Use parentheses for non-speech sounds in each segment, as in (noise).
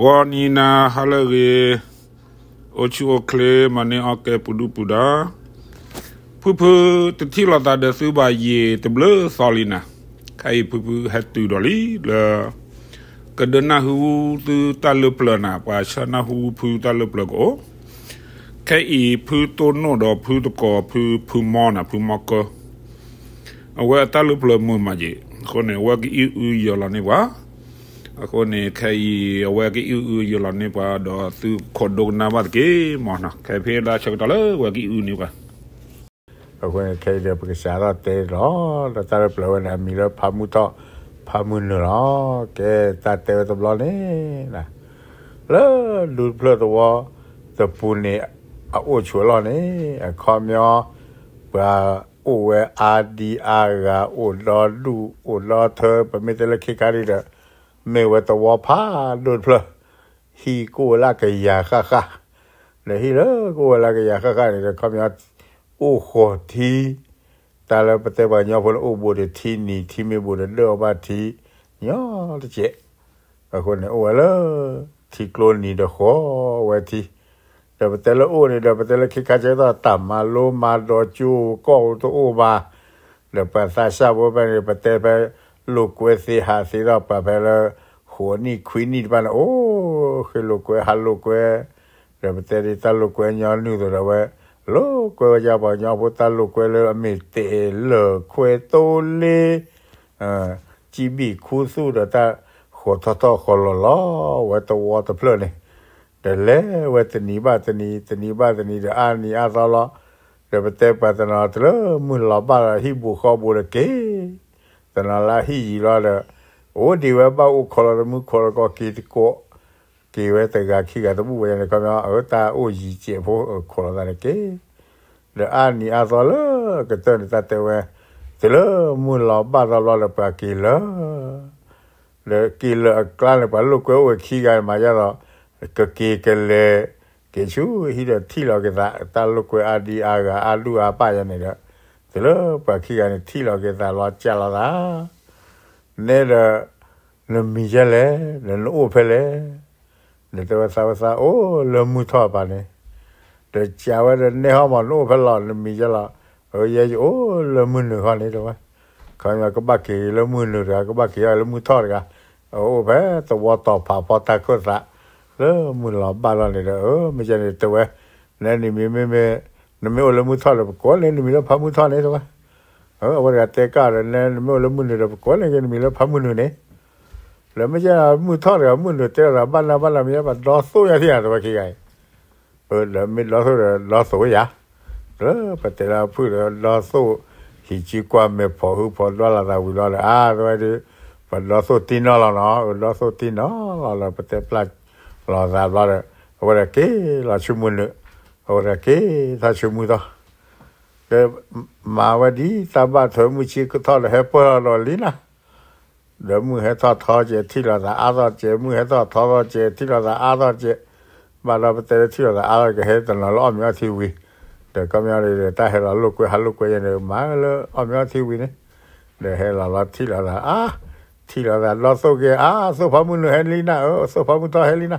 วันนี้นะฮัลโหลเรโอชิโอเคลมันเโอเคปุดูปุดาพูพูติดที่เราตาเดซูบายเยตบเลอซอลินะใครพูพูเหตูดอลีเลกระเดนาหูตูตาลบเลปลนาปาชนะหูพูตาลเลปลโกแค่อีพู้ตัวโนดอพื้ตกอพู้พูมอนะพูมอกเอาไว้ตาลงบเลยมือมาจีคนเนี่ยว่ากี่อยอยอลานี่วะအခုနေခဲဤအဝဲကီဥယူလောနေပါတော့သူခေါ်ဒုနာမတ်ကေမနခဲဖေးလာချက်တော်လေဝဲကီဥနေပါအခုနေခဲတဲ့ပကစားတော့တဲတော့တတပလဝနာမီတော့ဖာမှုတော့ဖာမှုနော်ကဲတတဲတော့ဘလောနေလားလေလူပလတော့သပူနေအိုချောလောနေအခေါ်မျောဘာအိုဝဲအာဒီအာရာအိုလောလူအိုလောသပမေတလခေကာရီတော့เมวตวพาดูดเพลฮีกูลากยาค่ะค่ะเนี่ยฮีเลกูลากยาค่ะค่ะเนี่ยคำยาอู้ขอทีแตาเราปฏิบัติยอพลอู้บุตรที่นี่ที่ไม่บุตรเดือบาทีย่อตเจ๊คนเนี่ยโอ้เลที่กลนนี่เดีขอไว้ทีเดี๋ยวปฏิละอู้เนี่ยเดี๋ยวปฏิละคิดการใช้ต่อต่ำมาลุมาดอจูก็ตัวอู้มาเดี๋ยวไปซาชาบัวไปเดี๋ยวปฏิไปลูกเวสีหาสีรอบไปแล้วหัวนี่คุยนี่บ้าโอ้คือลูกเวฮัลลูกเวเรี่ยวเตริตาลูกเวย้อนนู่ตัวเวลูกเวจาบอย้อนพุตาลูกเวเลยไม่เตเลควยโตเลอ่าจีบีคูสู้แดีตาหัวทอท้อคอลล้อววดตัววัดตเพลินเลยเดี๋ยวเล่วว้ตนีบ้าตนีตนีบ้าตนีเดี๋ยวอันีอาซาล้ะเดี๋ยวเตะปาตนันเลยมึงหลับ้าฮิบุข้าบุระเก tenala hi la la o di wa ba u kho la mu kho ko ki ti ko ki we te ga ki ga to bu we ne ka ma o ta o yi che bo kho la ne ke le a ni a zo la ke te ta te we te le mu la ba la la le pa ki la le ki la kla le pa lu ko we ki ga ma ya la ke ki ke le ke chu hi de ti la ke ta ta lu ko a di a ga a lu a pa ya ne da เดี๋ยวไปขี่ยานที่เราเกิดแต่เราเจ้าเะเนี่ยเรา่มีเจ้าเลยเรา่ยโอเพลเลยเดี๋ยวตัวสาวสาวโอ้เรามุทอปานี่เดี๋ยวเจ้าว่าเดี๋ยวเนี่ยเ้องมัโอเพลเนี่ยมีเจ้าเออยังโอ้เรามุนหรือคนนี้ตัวคนนี้ก็บักขี่เรามุนหรือก็บักขี่เรามุทอกันโอ้เพลตัวต่อผาพอตาก็สะเรามุนหลับบ้านเราเนี่ยเออไม่ใช่ตัวเนี่ยนี่มีไม่ไม่นไม่โอละมุทอละกอนเลยนมีละพามุทอเลยใช่ปะเออวันกัดเตก้าเลยนไม่โอละมุนเลยกอนเลยนมีละพามุนเนี่ยแล้วไม่ใช่มุทอกับมุนเลยเตระบ้านละบ้านละมีบ้านรอสู้ยาที่อะไรตัวขี้ไงเออแล้วไม่รอสู้เลยรอสู้ยาเออปัเิราพูดเลยรอสู้ขี้จีกว่าไม่พอหูพอรอละตาวิรอละอ่าตัวนี้ปัดรอสู้ตีนอละเนาะรอสู้ตีนอละปัฏิปลัดรอซาลอเลยวันกัดเกลอชุมุนเลย Ora ke ta chu mu da. Ke ma wa di ta ba tho mu chi ko ta le he po la lo li na. De mu he ta tho je ti la da a da je mu he ta tho da je ti la da a da je. Ba la ba te ti la da a da ke he ta na lo mi a ti wi. De ka mi a le ta he la lo ko ha lo ko ye ne ma le a mi a ti wi ne. De he la la ti la da a. Ti la da lo so ke a so pa mu no he li na o so pa mu ta he li na.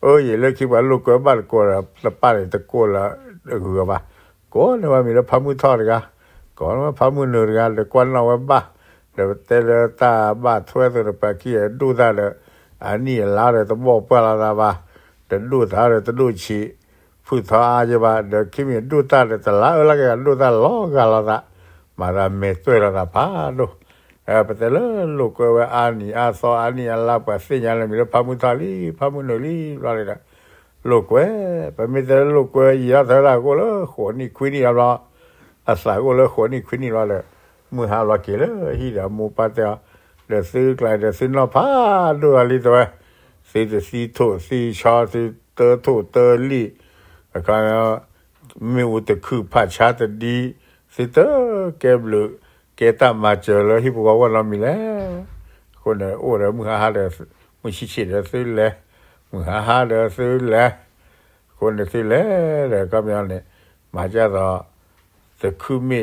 oye lo que va lo que va cora la pare de cola de va con va mira pa mu torga con va pa mu nurga de con la va de te ta va tuedo de pa aquí duda de ani la de bo pa la va de duda de de chi fu ta ya va de que mi duda de la la que duda lo ga la da mara me tuera da pa lo เออพปตเลลูกเวอานีอาซออานีอัลลาสิญาลมิรพามุทาลีพามุนลีบลาเลลูกเวไปมิเตลูกเวยีาเทลาก็เลหัวนี่ควินี่อัลอาศัยก็เลหัวนี่ควินี่บลาเลยมือหาลากเลฮีดามูปาเตาเดดซื้อไกลเดดซื้อนอพ่าดูอะไรตัวซีเดซีทูซีชาซีเตอทูเตอร์ลีแล้วก็มีอุตคือผาชาตดีซีเตอเก็บลือกตมาเจอแล้วที่บอกว่าเรามีแล้วคนเออโอ้แมึงหาหาเลยมึงชิชิเลยซื้อแล้วมึงหาหาเลยซื้อแล้วคนเลยซื้อแล้วแล้วก็มีอะไรมาจากเราสักคู่มี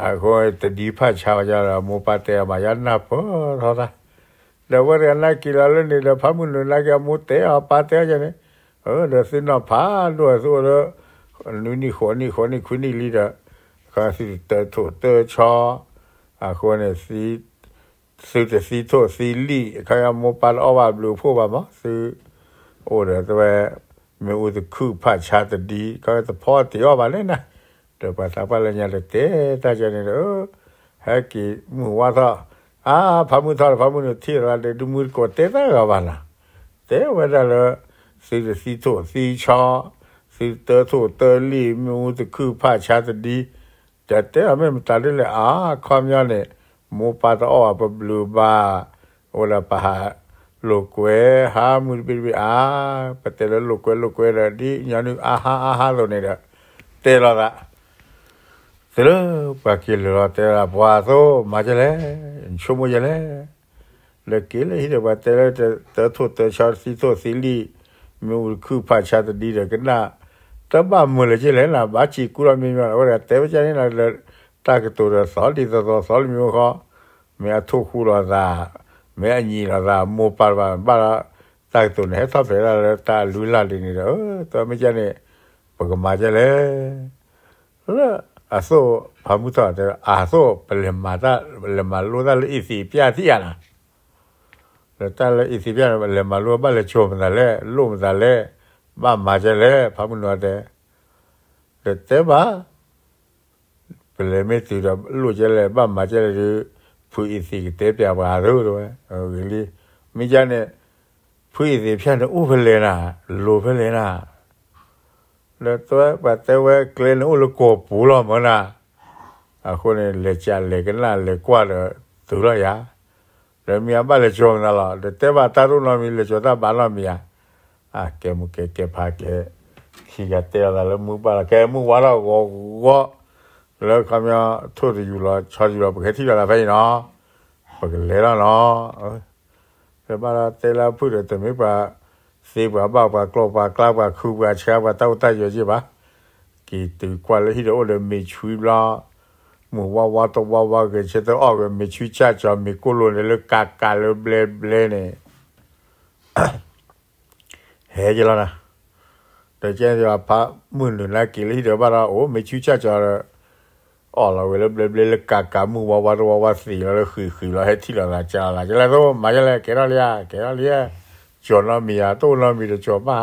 อะคนตีพัชชาวจาระมูปาเตะมายันนับเพราะท่าเดี๋ยวว่าเรียนนักกีฬาเล่นนี่เดี๋ยวพามึงเล่นนักกีฬามูเตะปาเตะจะเนี่ยเออเดี๋ยวซื้อหน้าพาด้วยสู้แล้หนุ่นนี่คนนี่คนนี่คุณนี่ลีดอ่ะกา็สิเตะถูเตะชออาคนเนี่ยสีสีสีโทสีลี่ใครมปลาอวบลูพูบมั้้งซือโอ้เดี๋ยวตไม่อุตคือผาชาติดีเขาจะพอตีอวบาเลยนะเดี๋ยวไปทำอะไรเนี่ยเดตะตาจะนี่ยเออเฮกิมือว่าท้ออาพามือท้อพามือที่เราเดี๋ยดูมือกอดเตะกันกับนะเตะไว้ได้เลยสีสีโทสีชอสีเตอร์โทเตอร์ลี่ไม่อุตคือผาชาติดี jate ame mtari le a kwamyo le mu pata o apa blu ba ola paha lo kwe ha mu bi bi a patela lo kwe lo kwe ra di nyanu a ha a ha lo ne da te la da te lo pa ki lo te la bwa so ma je le chu mo je le le ki le hi de ba te le te to te char si to si li mu ku pa cha de di de na tamba mule chile na bachi kura mi mi ora tebe chani na le ta ke to ra sol di to sol mi ko me a thu khu ra da me a ni ra da mo pa ba ba ra ta ke to ne ta fe ra le ta lu la li ni ro to me chani pa ko ma chale la a so pa mu ta de a so pa le ma da le ma lu da le i si pya ti ya na le ta le i si pya le ma lu ba le cho ma da le lu ma da le ma majele pamuno de le teba pele meti da lo jele ba majele de phu isi te pya ba ro do we li mi ja ne phu isi phyan de u pele na lo pele na le to ba te we kle no lo ko pu lo mo na a ko ne le cha le ke na le kwa de tu lo ya le mi ba le chong na la de te ba ta ro no mi le chong ta ba lo mi ya a que mu que que pa que gigatea da lo mu para que mu wa lo go go lo ka mya thu ri yu la cha yu la ba ke ti la ba yin no ba ke le la no ke ba la te la phu de te me ba si ba ba ba klo ba kla ba khu ba cha ba ta ta yo ji ba ki tu kwa le hi de o le me chui la mu wa wa to wa wa ke che te o ke me chui cha cha me ko lo le ka ka le ble ble ne ဟဲကြလားနာတကျန်ကြပါမွန်းလွန်လာကလေးတော့ဘာရောမေချူချာကြတาာ့အော်လာဝဲလဘလဘလကเကာမူဝါဝါဝါဝวစီလာခီခီလာဟ้တီလာလာကြာาာကြလာาเราမရလ้ကဲရလျာကဲရလျာက้ော်လာမล้ာเော့လာမาเော့ကျ้ာ်ပါ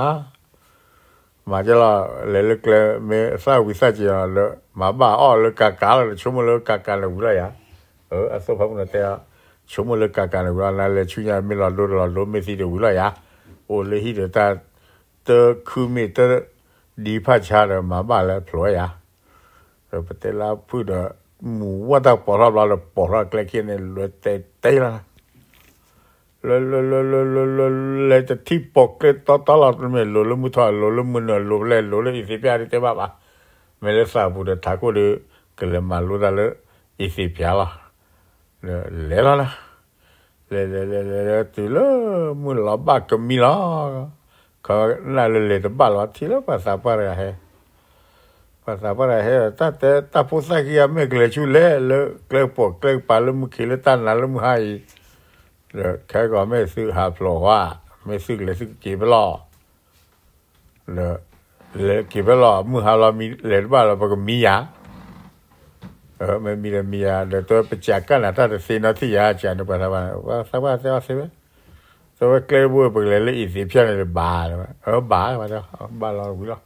มาจะวนามละเลลกเลเม่ซาวิซาจีลมาบ้าอ๋อเลกากาเลชุมเลกากาเลวไรอยะเอออสุภาพมุนเตะชุมเลกากาเลวอยะนั่เลชุยาไม่รอดรูอดรูดไม่สิเดวุระยะโอเลฮต勒迄个搭的库米的里帕ตดีพัช呀，ร不มาบ得母我到ล啦啦跑啦，来见你ะเรา了了了了了了าพะดว่ปกเลยต่อตลอดเลยหลุดแล้วเลยเอยหลุดแล้วมือหน่อยหลุดเลยหลุดเลยอีสิพยาทิเตบาบ้าเม่ไสาบุตรทักกูเลยก็เลยมาลุดแล้วอีสิพยาละเลยแล้วนะเลเลเลเลเลตีเลมึงลบบักก็มิลาอเขาน่าเลเลบาลวัดทีละภาสาปะไรเภาสาปะไรเตาเตตาพุทธักยามเกลือชูเล่เลเกลือปุกเกลือปาลมึงขี้เลตันนั่นลมหายเลแค่ก็ไม่ซื้อหาโปรว่า ไม่ซื้อเลยซื้อกีบล้อเลเลกีบล้อมึงหาเรา มีเลบาลเราก็มียาเออไม่มีเมียเดี๋ยวตัวไปจักกันนะถ้าจะซีนอที่ยาจันทร์ไปทำอาไว่าสบายสบายสิเว้ยตัวเคลื่อนบัวไปเลยเลยอีสิพี่นี่เลยบาเลยวะเออบาลมาะเจ้าบาลเราุปหรอ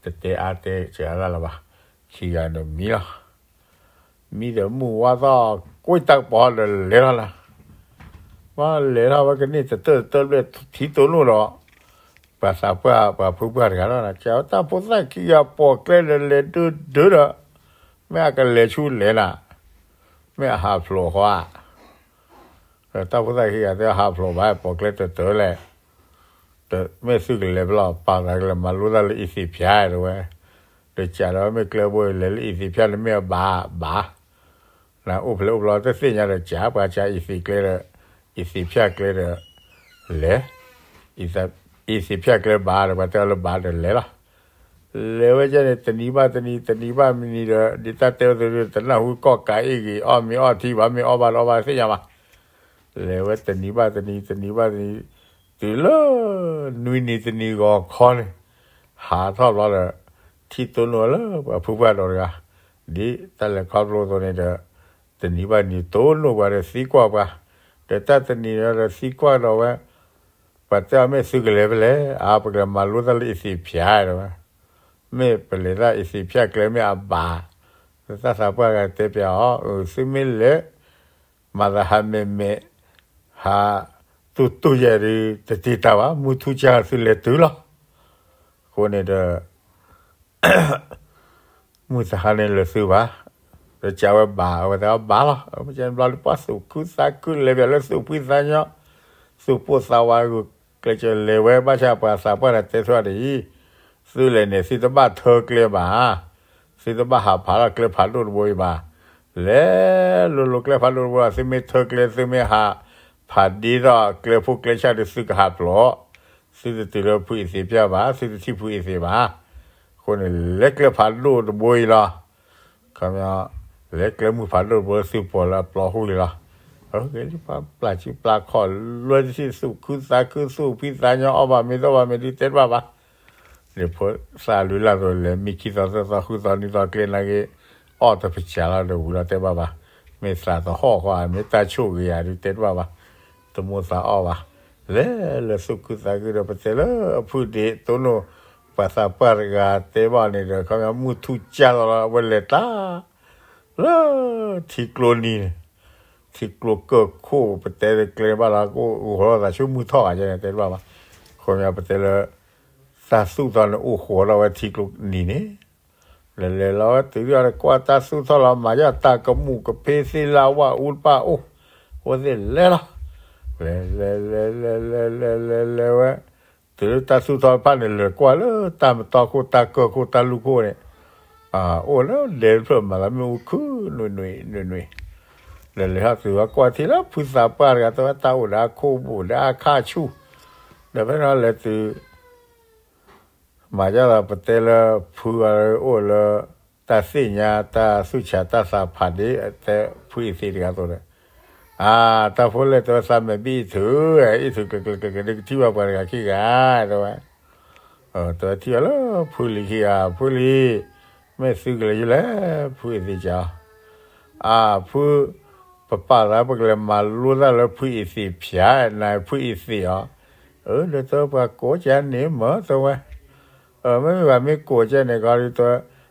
เตเตอาเตเสียแล้วล่ะบ้าขี้ยาหนุ่มมีหรอมีเดี๋ยวมูว่าซะกุ้ยตักปอเลยเลยล่ะว่าเลยล่าว่ากันนี่จะเติร์ดเติร์ดเลยทีตัวนู้นหรอภาษาเพื่อภาษาเพื่อนกันแล้วนะเจ้าตาพูดได้ขี้ยาปอเคลื่อนเลยดูดูหรอม่กันเลยชุนเลยนะแม่หาฟลอว่าแต่ถ้าพูดได้ขี้อ่ะจะหาฟลอไปปกเล็ดตัวเลยแต่แม่ซื้อเลยเปล่าปากอะไรมาลู้ได้เลยอีสิพอาด้วยแต่เจ้าเราวไม่เคลียบวยเลยอีสิพยาแอ้วแม่เอาบาบาแล้วอุปเลือปลอาจะสิ่งอะเรเจ้าป้าจ้าอีสิเคลือรอีสิพยาเคลือรเลยอีสิอีสิพยาเคลือรบาเลือว่าเจ้าเรยบาเลยละလေဝဲကျတဲ့တဏီပါတဏီတဏီပါမီနီတော့ဒီတတဲဆိုလို့တနဟုကော့ကာအေကြီးအော်မီအော်တီပါမီအော်ပါလောပါသိရပါလေဝဲတဏီပါတဏီတဏီပါတဏီဒီလိုနွေနေတဏီကောခေါ်နေဟာတော့လာတယ်ထီတွန်းလို့လားဖူပါတော့ကဒီတလကောက်လို့ဆိုနေတဲ့တဏီပါနီတုံးလို့ပါတဲ့စီကွာပါတတတဏီရတဲ့စီကွာတော့ပဲပတ်ကြမဲ့စုကလေးပဲလေအာပကမလို့တလေးစီဖျားတော့ม่เปลี่ยนไรอีสิพี่กลเลยไม่เอาบาแต่สาวกันเตะพี่อ๋อสิมิลเล่มาจะทำเมเมฮะตุ๊ตุ๊ยรีติดตาวะมุทุจารสิเลตุล่ะคนนี้เด้อมุสฮานิลสิวะเราจะว่าบาว่าจะบาล่ะไม่ใช่บาลปัสสุขุสักุลเลยเป็นสุพิสัญญ์สุพุสาวะกุเกจเลวะบ้าชาปัสสาวะเตะสวัสีซื้อเลยเนี่ยสิตบ้าเธอเกลียบาสิตบ้าหาผาละเกลียผาลุดบวยมาแลลุลุเกลียผาลุดบุยสิไม่เธอเกลียสิไม่หาผาดีรอเกลียผู้เกลียชาติสึกหาปลอสิติเลผู้อิสิบยาบาสิที่ผู้อิสิบาคนเล็กเกลียผาลุดบุยละคำว่าเล็กเกลียมือผาลุดบุยสิปลอละปลอหุยละเออเกลียปลาปลาชิปลาขอล้วนีิสุคืนสาคืนสู้พิษสาเนาะอบาไม่ต้องว่าไม่ดีเต็มวาบานี่ยพอสาลุลาตัวเลยมีคิดจะจะคุยตอนนี้ตอนเกลไรก็ออเธอไปเช่าเรือแต่บ้าไม่สาตัวห่อก็ไม่ตาชูกอย่างนี้เต็มบ้าตัวมูสาอ้อบ้าเล่เลสุกุสากุระเป็นเล่พูดเดีตัวนู้ภาษาปารกาเต็มบ้านี่เด็กเขาเนี่ยมุทุจ้รวันเลต้าเล่ที่กลัวนี่ที่กลัวเกิดคู่เป็นเต็มเกลบ้าเราก็หัวเราชูมุท่อใช่ไหมเต็มบ้าเขาเนี่ยเป็นเล่ ta su ta le u ho la wa ti lu ni ne le le la wa ti ya kwa ta su ta la ma ya ta ka mu ka pe si la wa u pa o o de le la le le le le le le le le wa ti ta su ta pa ne le kwa le ta ma ta ko ta ko ko ta lu ko ne à ô la le pro ma la mu ku nu nu nu nu le le ha su wa kwa ti la pu sa pa ga ta ta u la ko bu la ka chu le ba la le ti รา了不得เ普尔ร了，大西亚、大苏恰、大萨帕的，在普伊西里干多的。啊，大普勒ตัวสามแบบนี้ถือไอีถือก็ก็ก็ก็ที่ว่าบริกัรขี้กันตัวเออตัวที่ว่าล่วผู้ลีขี้อ่ะผู้ลีไม่ซื้อเลยอยู่แล้วผู้อีสิจ้าอ่าผู้ป้าาแล้วพวกเรมาลู้แล้วผู้อีสิเพียนายผู้อีสิอ๋อเออเดี๋ยวตัวปากโกจันนี่เหมือตัวเนี่ยเออไม่มีแบบไม่กลัวเจ้าในกอริตัว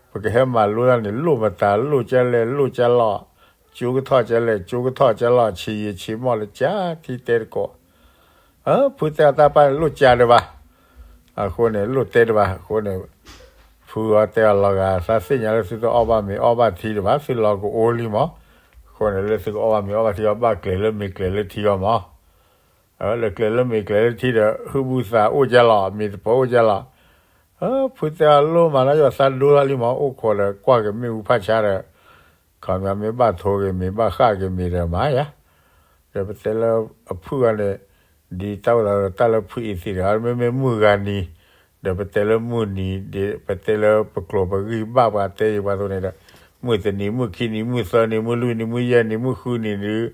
ปกเติมาลู่นั่นลู่มาตาลู่เจเลยลู่เจล่อจูก็ทอดเจเลยจูก็ทอดเจล่อชีชีมอเลยจ้าที่เตะก่อเออผู้เตะตาไปลู่เจเลยวะอ่าคนเนี่ยลู่เตะเลยวะคนเนี่ยผู้อเตะลอกาซาสิญาเลยสิตัวอบามีอบ้าทีเลยวะสิลอกูโอลิมะคนเนี่ยเลยสิอบามีอบ้าทีอบ้าเกลือเลยมีเกลือเลยทีอมอเออเลยเกลือเลยมีเกลือเลยทีเดียวคืบูษาอุจจาระมีโพอุจจาระ啊，不在路嘛，那叫山路那里嘛，我过了，挂个没有怕车了，看见没把拖个没把下个没了嘛呀，这不在了铺完了，你到了到了铺一起了，没没木干呢，这不在了木呢，这不在了不搞不给爸爸带一把多那个，木子你木ขี้你木色你木绿你木烟你木灰你你。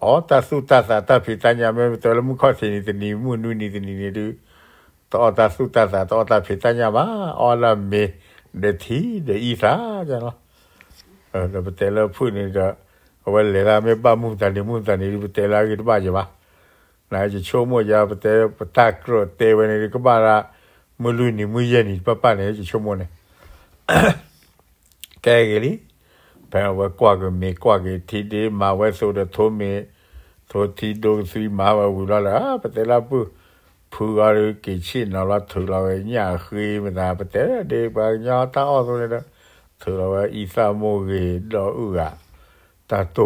哦，ตาสู้ตาสาตาผีตาญาไม่ตัวแล้วมึงข้อเสียนี่ตนีมึงนู่นนี่ตนีนี่ดูတောတာသုတတာတောတာဖြစ်တညာပါအော်လာမေဒတိဒေဤသာကျနော်အဲ့ဘတယ်လဖုန်နေတာဝဲလေလာမေပမှုတန်နေမှုတန်နေဘတယ်လာကြီးတပါကြပါနာချချိုးမရဘတယ်ပတကရတေဝနေကပါရာမလူနီမူရနီပပနေချချိုးမနေကဲကလေးဘယ်ဝဲကွာကမေကွာကတီတီမဝဲဆိုတဲ့သုံးမေသိုတီဒုံစီမဝဝလာပတယ်လာပူพื้อารกิชินเราถือเราเนี่ยคือมันนะแต่เด็กบางยาตาอ้อนตรงนี้นะถือเราไอีสามโมเกดอือะตาตโต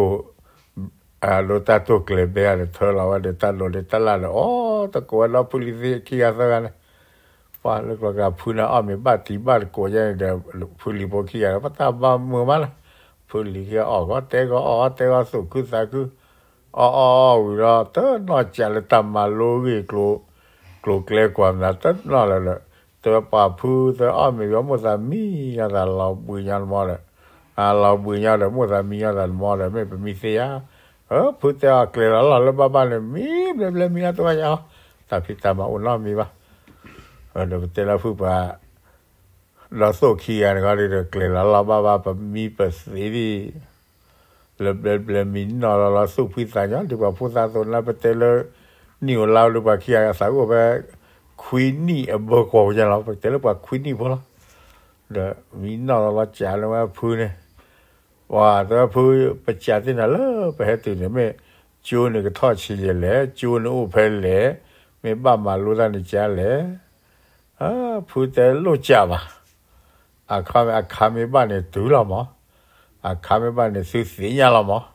อาลตาโตเกลเบียร์ถือเราเดตาโลเดตาลาโอตะกวนเราพูดลิซีกี้อะไรกันฟาลูกกับพู้นอ้อมีบ้านที่บ้านกวยังเดพูดลิบกี้อะไรพัตตาบ้ามือมาละพูดลิกี้ออกก็เตก็ออเตก็สุขคือสักคืออ๋ออ๋อเราเถือนอจัลตัมมาลูกีกูกลัวเกลียความนะตั้งนั่นและแต่ป่าพูตัวอ้อมีว่ามุสาแต่มีอะไรเราบุญยันมาเลยอ่าเราบุญยันเลยมุสามีอยะไรมาเลยไม่เป็นมิเสียเออพูดแต่เกลียดล้วเราบ้าบ้าเลยมีเบลมีอะไรตัวเนาะแต่พิจารณาอุ่นน้อมีปะเออเดี๋ยวแต่เราพูดว่าเราโซคีอะไรก็เลยเกลียดล้วเราบ้าบ้าแบบมีเปิดสีดีเบลเบลมีนนอเราเราสู้พิจารณาดีกว่าพูดซาโซนเราไปเจอเลยนี่เราหรือว่าเคียสาวกว่าคุยนี่เบอร์กว่าจะเราแต่หรือว่าคุยนี่พอละเดี๋ยวมีนอนเราแจกาเลยว่าพูเนี่ยว่า แต่ว่าพูไปแจกที่ไหนล่ะไปให้ตื่นเนี่ยไม่จูนี่ก็ทอดชีเลยจูนอู้เพลเลยไม่บ้ามารู้ด้านในจกเลยอ่าพูแต่ลูกจ่ามาอาคามอาคาไม่บ้านเนี่ยตื่นแล้วมั้งอาคาไม่บ้านเนี่ยซื้อสีเนี่ยล้วมั้ง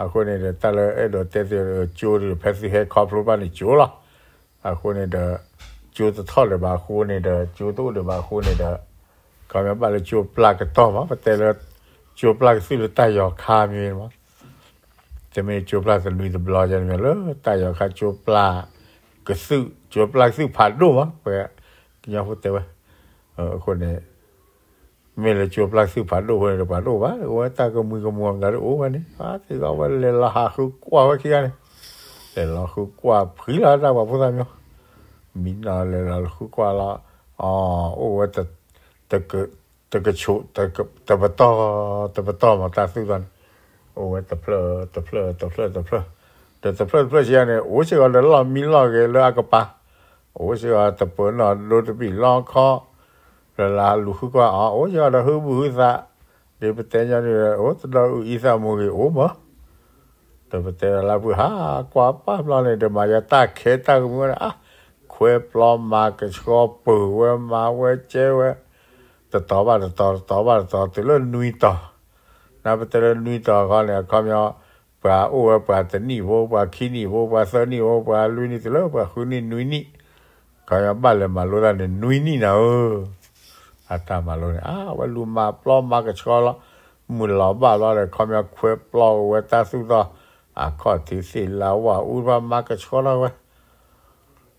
အခုနေတဲ့တလဲအဲ့တော့တဲ့တဲ့ကျိုးလို့ဖက်စီဟဲကော်ပလိုပါနေကျိုးလားအခုနေတဲ့ကျိုးသထော်လည်းပါခိုးနေတဲ့ကျိုးတို့လည်းပါခိုးနေတဲ့ကောင်းရပါလေကျိုးပလက်တော့ပါပတယ်လို့ကျိုးပလက်စီလို့တိုက်ရခါမြင်ပါတမေကျိုးပလက်ကလူးဒဘလာဂျန်မြလို့တိုက်ရခါကျိုးပလက်ကစုကျိုးပလက်စုဖတ်တော့ပါပဲညဟိုတဲ့ဝအခုနေတဲ့ม่เลยชวบลักสืบผ่านดูไปผ่านดูวะโอ้ตาก็มือก็มวมได้โอ้วันนี้ฮะที่เราไปเล่าหาคือกว่าวะที่กันเล่าคือกว่าผีละไร้บ่พูดอะไรมี้นาะไรเล่าคือกว่าละอ๋อ้อ้แต่แต่ก็แต่ก็ชุแต่ก็แต่ปต่อแต่ปต่อมาตาสืบกันโอ้แต่เพลแต่เพลแต่เพลแต่เพลอแต่ตเพลเพลเชียเนี่ยโอ้เชียวเดี๋ยวเรามีเราเกลือกระปะ โอ้เชียวแต่เปิดหนอนตถบีล้อคอရလာလူခုကအောရလာဟုဘူးသာဒီပတဲကြရအိုတတော်ဤသာမိုးကြီးအိုမတပတဲလာဘူးဟာကွာပါပလာနေတမရတာခဲတာကမအာခွဲပလောမာကချောပူဝဲမာဝဲကျဲဝဲတတော်ပါတတော်တော်ပါတော်တလို့နွီတာနာပတဲနွီတာကလည်းခမောပါအိုပါတနီဘောပါခီနီဘောပါဆနီဘောပါလူနီတလို့ပါခုနီနွီနီခါရပါလေမလို့လာနေနွီနီနော် hata malone ah walu ma plo ma ka chola mulo ba lo le khomya khwe plo we ta su da a kho ti si la wa u ba ma ka chola we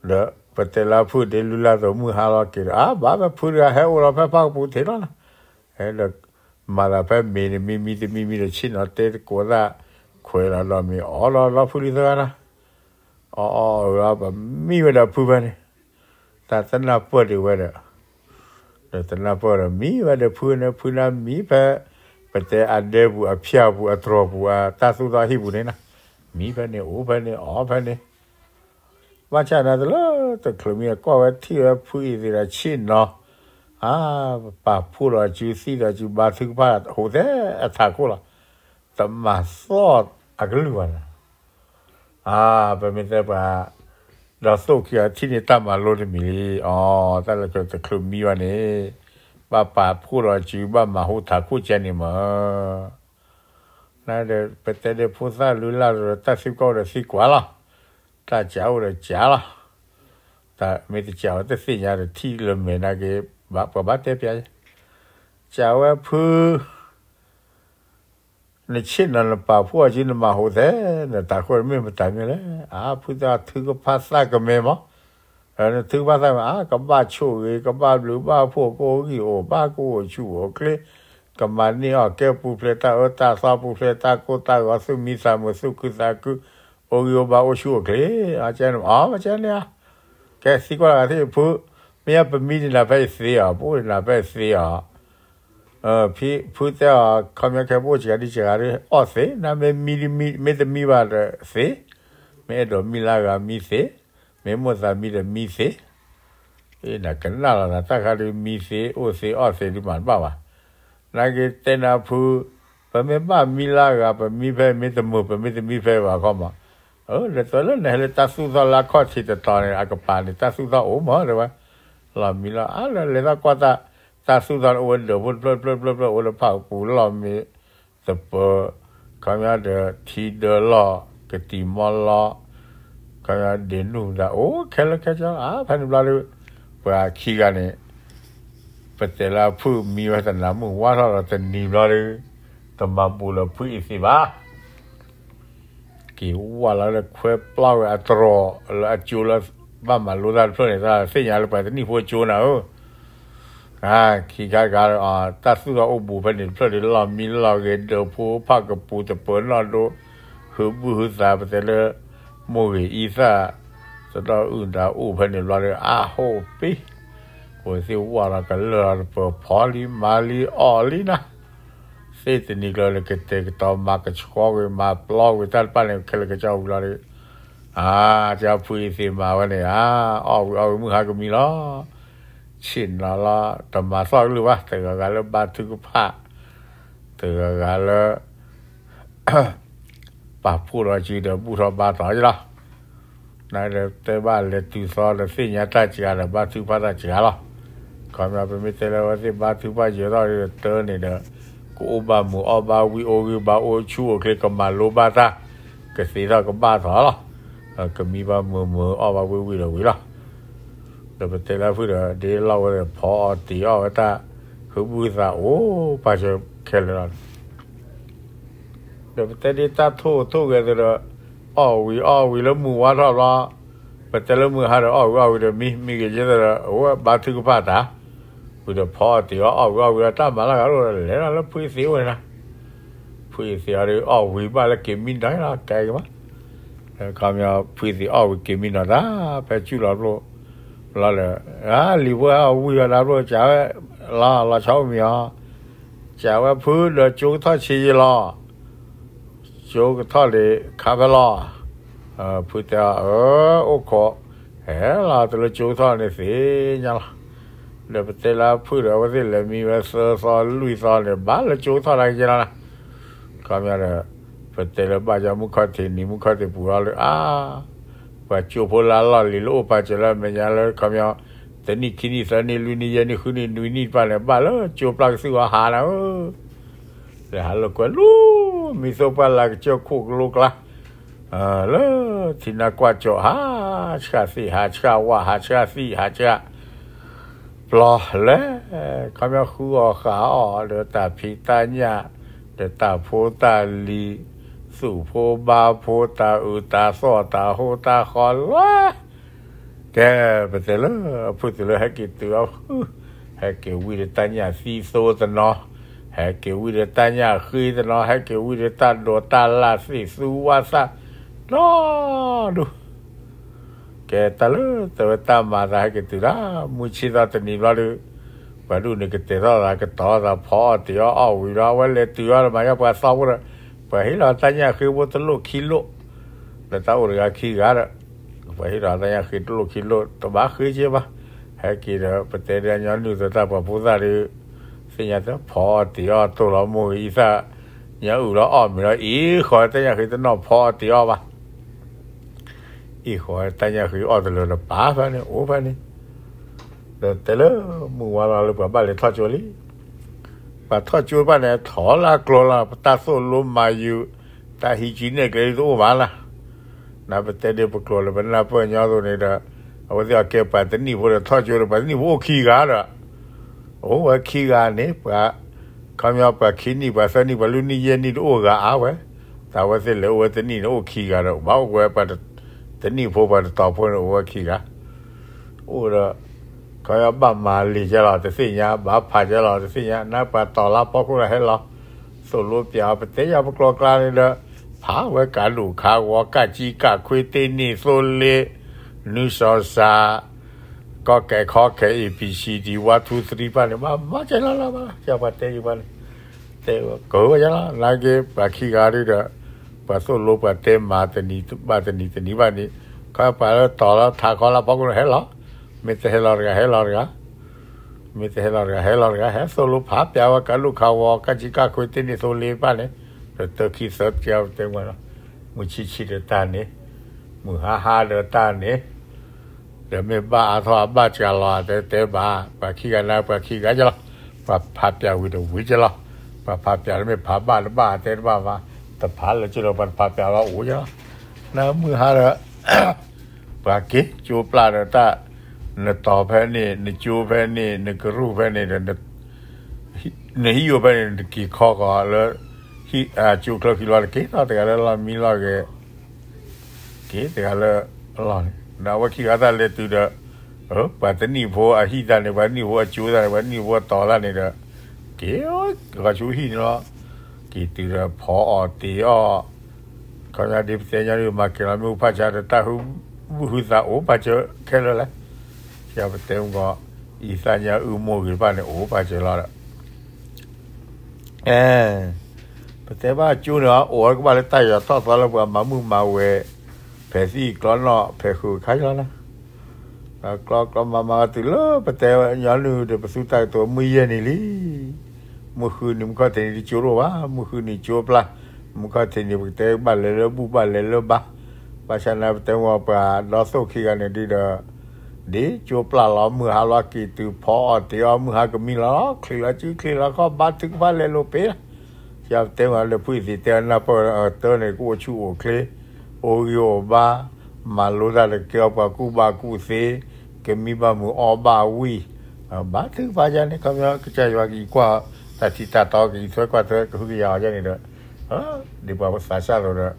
de patela phu de lu la do mu ha lo ke ah ba ba phu ra he u lo pha pa pu the lo he le ma la pha mi ni mi mi de mi mi de chin a te ko da khwe la lo mi o lo lo phu li da na o o ra ba mi we da phu ba ne ta tan la pwa de we da တနပေါ်ရမီဝဒဖူနဖူနာမီဖပတဲအဒေဘူးအဖျာဘူးအထရဘူးအတသုသာဟိဘူးနေနာမီဖနဲ့အိုဖနဲ့အော်ဖနဲ့ဝါချနာတလို့တကလမီကောဝတီဖူဤရာချင်းနော်အာပါဖူရာဂျူစီရာဂျူဘာသုပါဟိုတဲ့အသာကိုလားတမဆော့အကလူဝနာအာပမေတပါเราสู้เขียที่นี่ตั้มมาโลดมิลีอ๋อแต่ละคนจะคลุมมีวันนี้ป้าป่าพูดเราจิวบ้ามาหูถาคู่เจนี่มั้นั่นเดี๋ยวไปแต่เดี๋ยวพูดซะลุยละเราตัดสิบก็เราสิกว่าละตัดเจ้าเราเจ้าละแต่ไม่ติดเจ้าแต่สิ่งอย่างที่เราไม่น่าเก็บบักบักเตะไปเจ้าว่าพื้那去那了把破金的马后头，那大伙儿没么打面嘞，啊，不知道偷个怕啥个没嘛？呃，那偷怕啥嘛？啊，个把球个，个把路把破过去，哦，把过去哦，个个嘛你哦，给不飞他，哦，他啥不飞他，过他个是米啥么是个啥个，哦哟把我修个，啊，这样啊，这样呀，给西瓜那些不，没有不米的那边谁啊，不那边谁啊？အဖေဖူတာခမကဘောချာဒီချာရဲအော်စေနာမေမီမီမေတမီပါတဲ့စေမဲတော့မီလာကမီစေမဲမောသာမီတဲ့မီစေအေးနာကနာလာတာခါလေးမီစေအိုစေအော်စေဒီမှာပါပါနာကေတနာဖူပမေပမီလာကပမီဖဲမေတမှုပမေတမီဖဲပါခေါမအော်လက်တော်လည်းနဲ့တသုသလာခေါ်ချစ်တဲ့တော်ရအကပါနေတသုသအိုမော်တယ်ပါလာမီလာအားလည်းကွာတာซาซูซานอวนเดอพุ่นเพลอนเพลอนเพลอนเพลอนอวนผ่าปูลอมีสเปอร์คำยาเดีอทีเดอร์ลอกรติมอลลอคำยาเดนนูดาโอ้แค่ละแค่เจ้าอ้าพันธุ์ปลาเรือปลาขี้กันเนี่ยเป็นเจ้าผู้มีวัฒนธรรมว่าเราจะหนีปลาเรตบ้มปูลาผู้อิสิบะกี่วันแล้วเคยปล่าอัตรอแล้วจูแล้วบ้ามาลุ้นเพื่อนเนี่ยเส้นยาลงไปแต่นี่พูดจูนะเอออ่าขี่ช้าการอ่าตัดสู้เราอุบูไปหนึ่งเพื่อนเรามีเราเงินเดือผูภาคกับปูจะเปิดเราดูหือบูหือสาไปเสร็จเลยมวยอีซ่าจะต้องอื่นดาอู้ไปหนึ่งเราเลยอาโฮปิผมเสียวว่าเรากันเราเปิดพอลีมาลีอ๋อลีนะเสียนี่เราเลยกิดเกิดตอมากระชากันมาปลอกันทั้งป้าเนี่ยแค่เลยก็เจ้าเราเลยอ่าจะพูดเสียมาวันนี้อ่าเอาเอามือหาก็มีเนาะ xin là là tầm mà sao lưu á từ cái (coughs) là ba thứ cái pha từ cái là bà phụ là chỉ được bu thọ ba thọ chứ đó này là tới ba là từ là xin nhà ta chỉ là ba thứ ba ta chỉ là còn mà bên mình tới là ba thứ ba giờ đó là này đó cô ba mu ô ba vi ô ba ô chu cái cái mà lô ba ta cái gì đó cái ba thọ đó ờ, cái mi ba mu mu ba vi vi là vi đó betelah pura di lawan po ti aw ta hubu sa o pa je kelan de betedi ta tho tho ge de aw wi aw wi le mu wa ra la betele mu ha ra aw wa wi de mi mi ge je de o ba thu pa ta wi de po ti aw wa wi ta ma la ga lo le la le pui si wen la pui si ya de aw wi ba le ke mi dai la kai ma ကံရဖွေးစီအောက်ကင်းမိနော်ဒါပဲကျူလာလို့လာလေအာလီဘွာဝီလာရောကြာလာလာချောင်းမြောကြာဝဖူးတော့ကျိုးထချီလာကျိုးထလေခါကလာအဖူတာအိုခေါဟဲလာတော့ကျိုးထနေစီညာလာလေပတေလာဖူးတော့ဝစီလေမီဝဆာဆာလူစာလေဘာလေကျိုးထလိုက်ကြလားခါမြရပတေလာဘာကြမှုခတ်တယ်နီမှုခတ်တယ်ပူရလေအာว่าจูพลาล่าลิลูปาเจลาเมียลคำยองแต่นนี่คินีสันนี้ลุนียานนี่ขืนนี่ลุนีไปเลยบ้าเลยจูปลักซื้อหา แล้วเลยหาลูกว่ลูมิโซปาลักเจ้าคุกลูกละเออเลยที่นักว่าเจ้าหาชาสีฮาชาว่าหาชาสีฮาชาปลอเลยคำยองคืวออกขาออกเดือวตาพีตาเนี่ยเดือวตาโพตาลีุโพบาโพตาอุตาซอตาโหตาคอนวะแกไปเสร็จแล้วพูดเสร็จแล้วให้กิตัวให้เกวิเดตัญญาซีโซตนอให้เกวิเดตัญญาคืยตนอให้เกวิเดตัโดตาลาซีซูวาซานอดูแกตาลตะวตามาให้กิตุรามุชิตาตนีรอลูไปดูนึกเตะรอดากตอราพอตียอ้อวิราวัเลตียวมายาปาซาวระ Pahila tanya khibo telo kilo. Le tau riga ki gara. Pahila tanya khi telo kilo. Taba khi je ba. Hai ki da pateria nyan lu tata pa puza ri. Sinya ta pa ti ya to la mo isa. Nya u la om la i kho tanya khi tano pa ti ya ba. I kho tanya khi o telo la pa fa ni o fa ni. Telo mu wa la lu pa ba le tho cho li. ပါထော့ကျိုးပါနဲ့ထော်လာကလောလာပတာဆိုလိုမာယူတာဟီဂျီနဲ့ကလေးတို့ပါလားနာပတဲ့ဒီပကလောလဘနာပေါ်ညာတို့နေတာအဝဇကပါတနီဘောထော့ကျိုးပါတနီဘောခီကားတော့โอ้ว่าขี้กานี่ปะคำว่าปะขี้นี่ปะสนี่ปะลุนี่เย็นนี่โอ้กาเอาเว้แต่ว่าเสร็จแล้วว่าตนี่โอ้ขี้กาเราบ้าเว้ปะตนี่พอปะต่อพอโอ้ขี้กาโอ้ละขา要办马里จะหล่อแสิ่งนบ้าผ่าจะหลอแสิ่งนนักปต่อรับพ่อคุณอให้เราสุรุปยาปเตยาปกรกลางเลยเด้อผ่าไว้กาลูกคาวกาจีกาคุยเตนี่โซเลนุสอซาก็แกเขาอแกอีพีซีดีวัตถุสตรีบ้านเนี่ยมามาเจอแล้วมาจะมาเตยบ้านเตยก็เว่าจะละลาเก็บปากขี้กาดีเด้อปัสสาลูปะเตมาตินีตุบาตินีตินีบ้านนี้ก็ไปแล้วต่อแล้วทาขอลาบพ่อคุณให้เราแต่ลอร์กะเฮลอร์กะมีแตเฮลอร์กะเฮลอร์กะเฮโซลูพับยวกนลูกขาวกนจิกาคุยตินิโซลีป้าเนี่ยแต่เตอร์คีเซิตเจ้าเต็มวันมืชิชิเดตานี่มืฮาฮาเดตานี่เดี๋ยวไม่บ้าทว่าบ้าจะรอแต่เตบ้าปะขี้กันนะปะขี้กันจะละปะพับยาวิดวิจะละปะพับยาไม่พับบ้านบ้าเต็บ้าวะแต่พันแล้จะเราปพับยาเราอู้จะล้วมือฮาเดปะกี้จูปลาเดตา nataphane nachophane nagaruphane nahiyophane ki khoka la hi a chukla filwa ke ta te ala la mila ke ke te ala la na wa ki ada le tu da ho pa te ni bo a hi da ne ba ni bo a chu da ne ba ni bo ta la ne da ke o ga chu hi no ki tu da pho a ti a ka ya dip te ya ri ma ke la mu pha cha ta hu hu sa o pa cha ke la la Siapatengwa isanya umo gilbane o pa jelara. Eh. Pateba chuna o ka le tai ya sa sa la bwa mamu mawe. Phesi klon lo phehu khai la na. Na klo klo mama tu lo pateba nyanu de pasu tai to mu ye ni li. Mu khu ni mu ka te ni churo wa mu khu ni churo pla. Mu ka te ni te ba le le bu ba le le ba. Pasana patengwa pa lo so khi ga ne di da. ดีจูปลาเรอมือหาลากีตือพอ เตียวมือหาก็มีลอคลีละจีคลีละก็บาดถึงฟ้าเลยโลเปะจาวเต็มอะไรพูดสิเตียนนะพอเตอร์ในกูชูโอเคโอโยบามาลุดาเกี่ยวกับกูบากูเซก็มีบามืออบาวีบาดถึงฟ้าจะนี่ก็มีก็ใจว่ากี่กว่าแต่ที่ตาตอกี่สวยกว่าเธอกคือยาวจะนี่เด้อเดีกว่าภาษาชาติเราเด้อ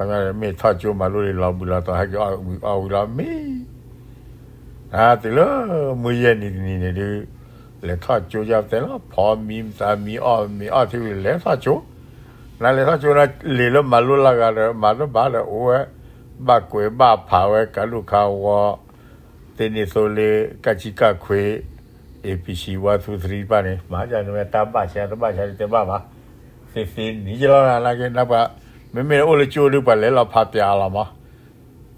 าเนียไม่ทอดจูมาลุเลยเราบุญเราต้อให้ก็เอาเอาเราไม่အာတိလမွေရနေနေနေလေလက်ထချိုးရတဲ့လားဖော်မီသာမီအော်မီအော်တိလက်ထချိုးနာလက်ထချိုးနာလေလမလူလာကရမလဘာလအိုဝဲဘကွေဘဖာဝဲကလူခါဝတင်းနေဆိုလေကချီကခွေ APC 123ပါနေမာကြနမတပရှာတပရှာတပပါစစ်စစ်နီကြလာလာကနပါမေမေအိုလေချိုးလူပါလဲလဖာပြလာမ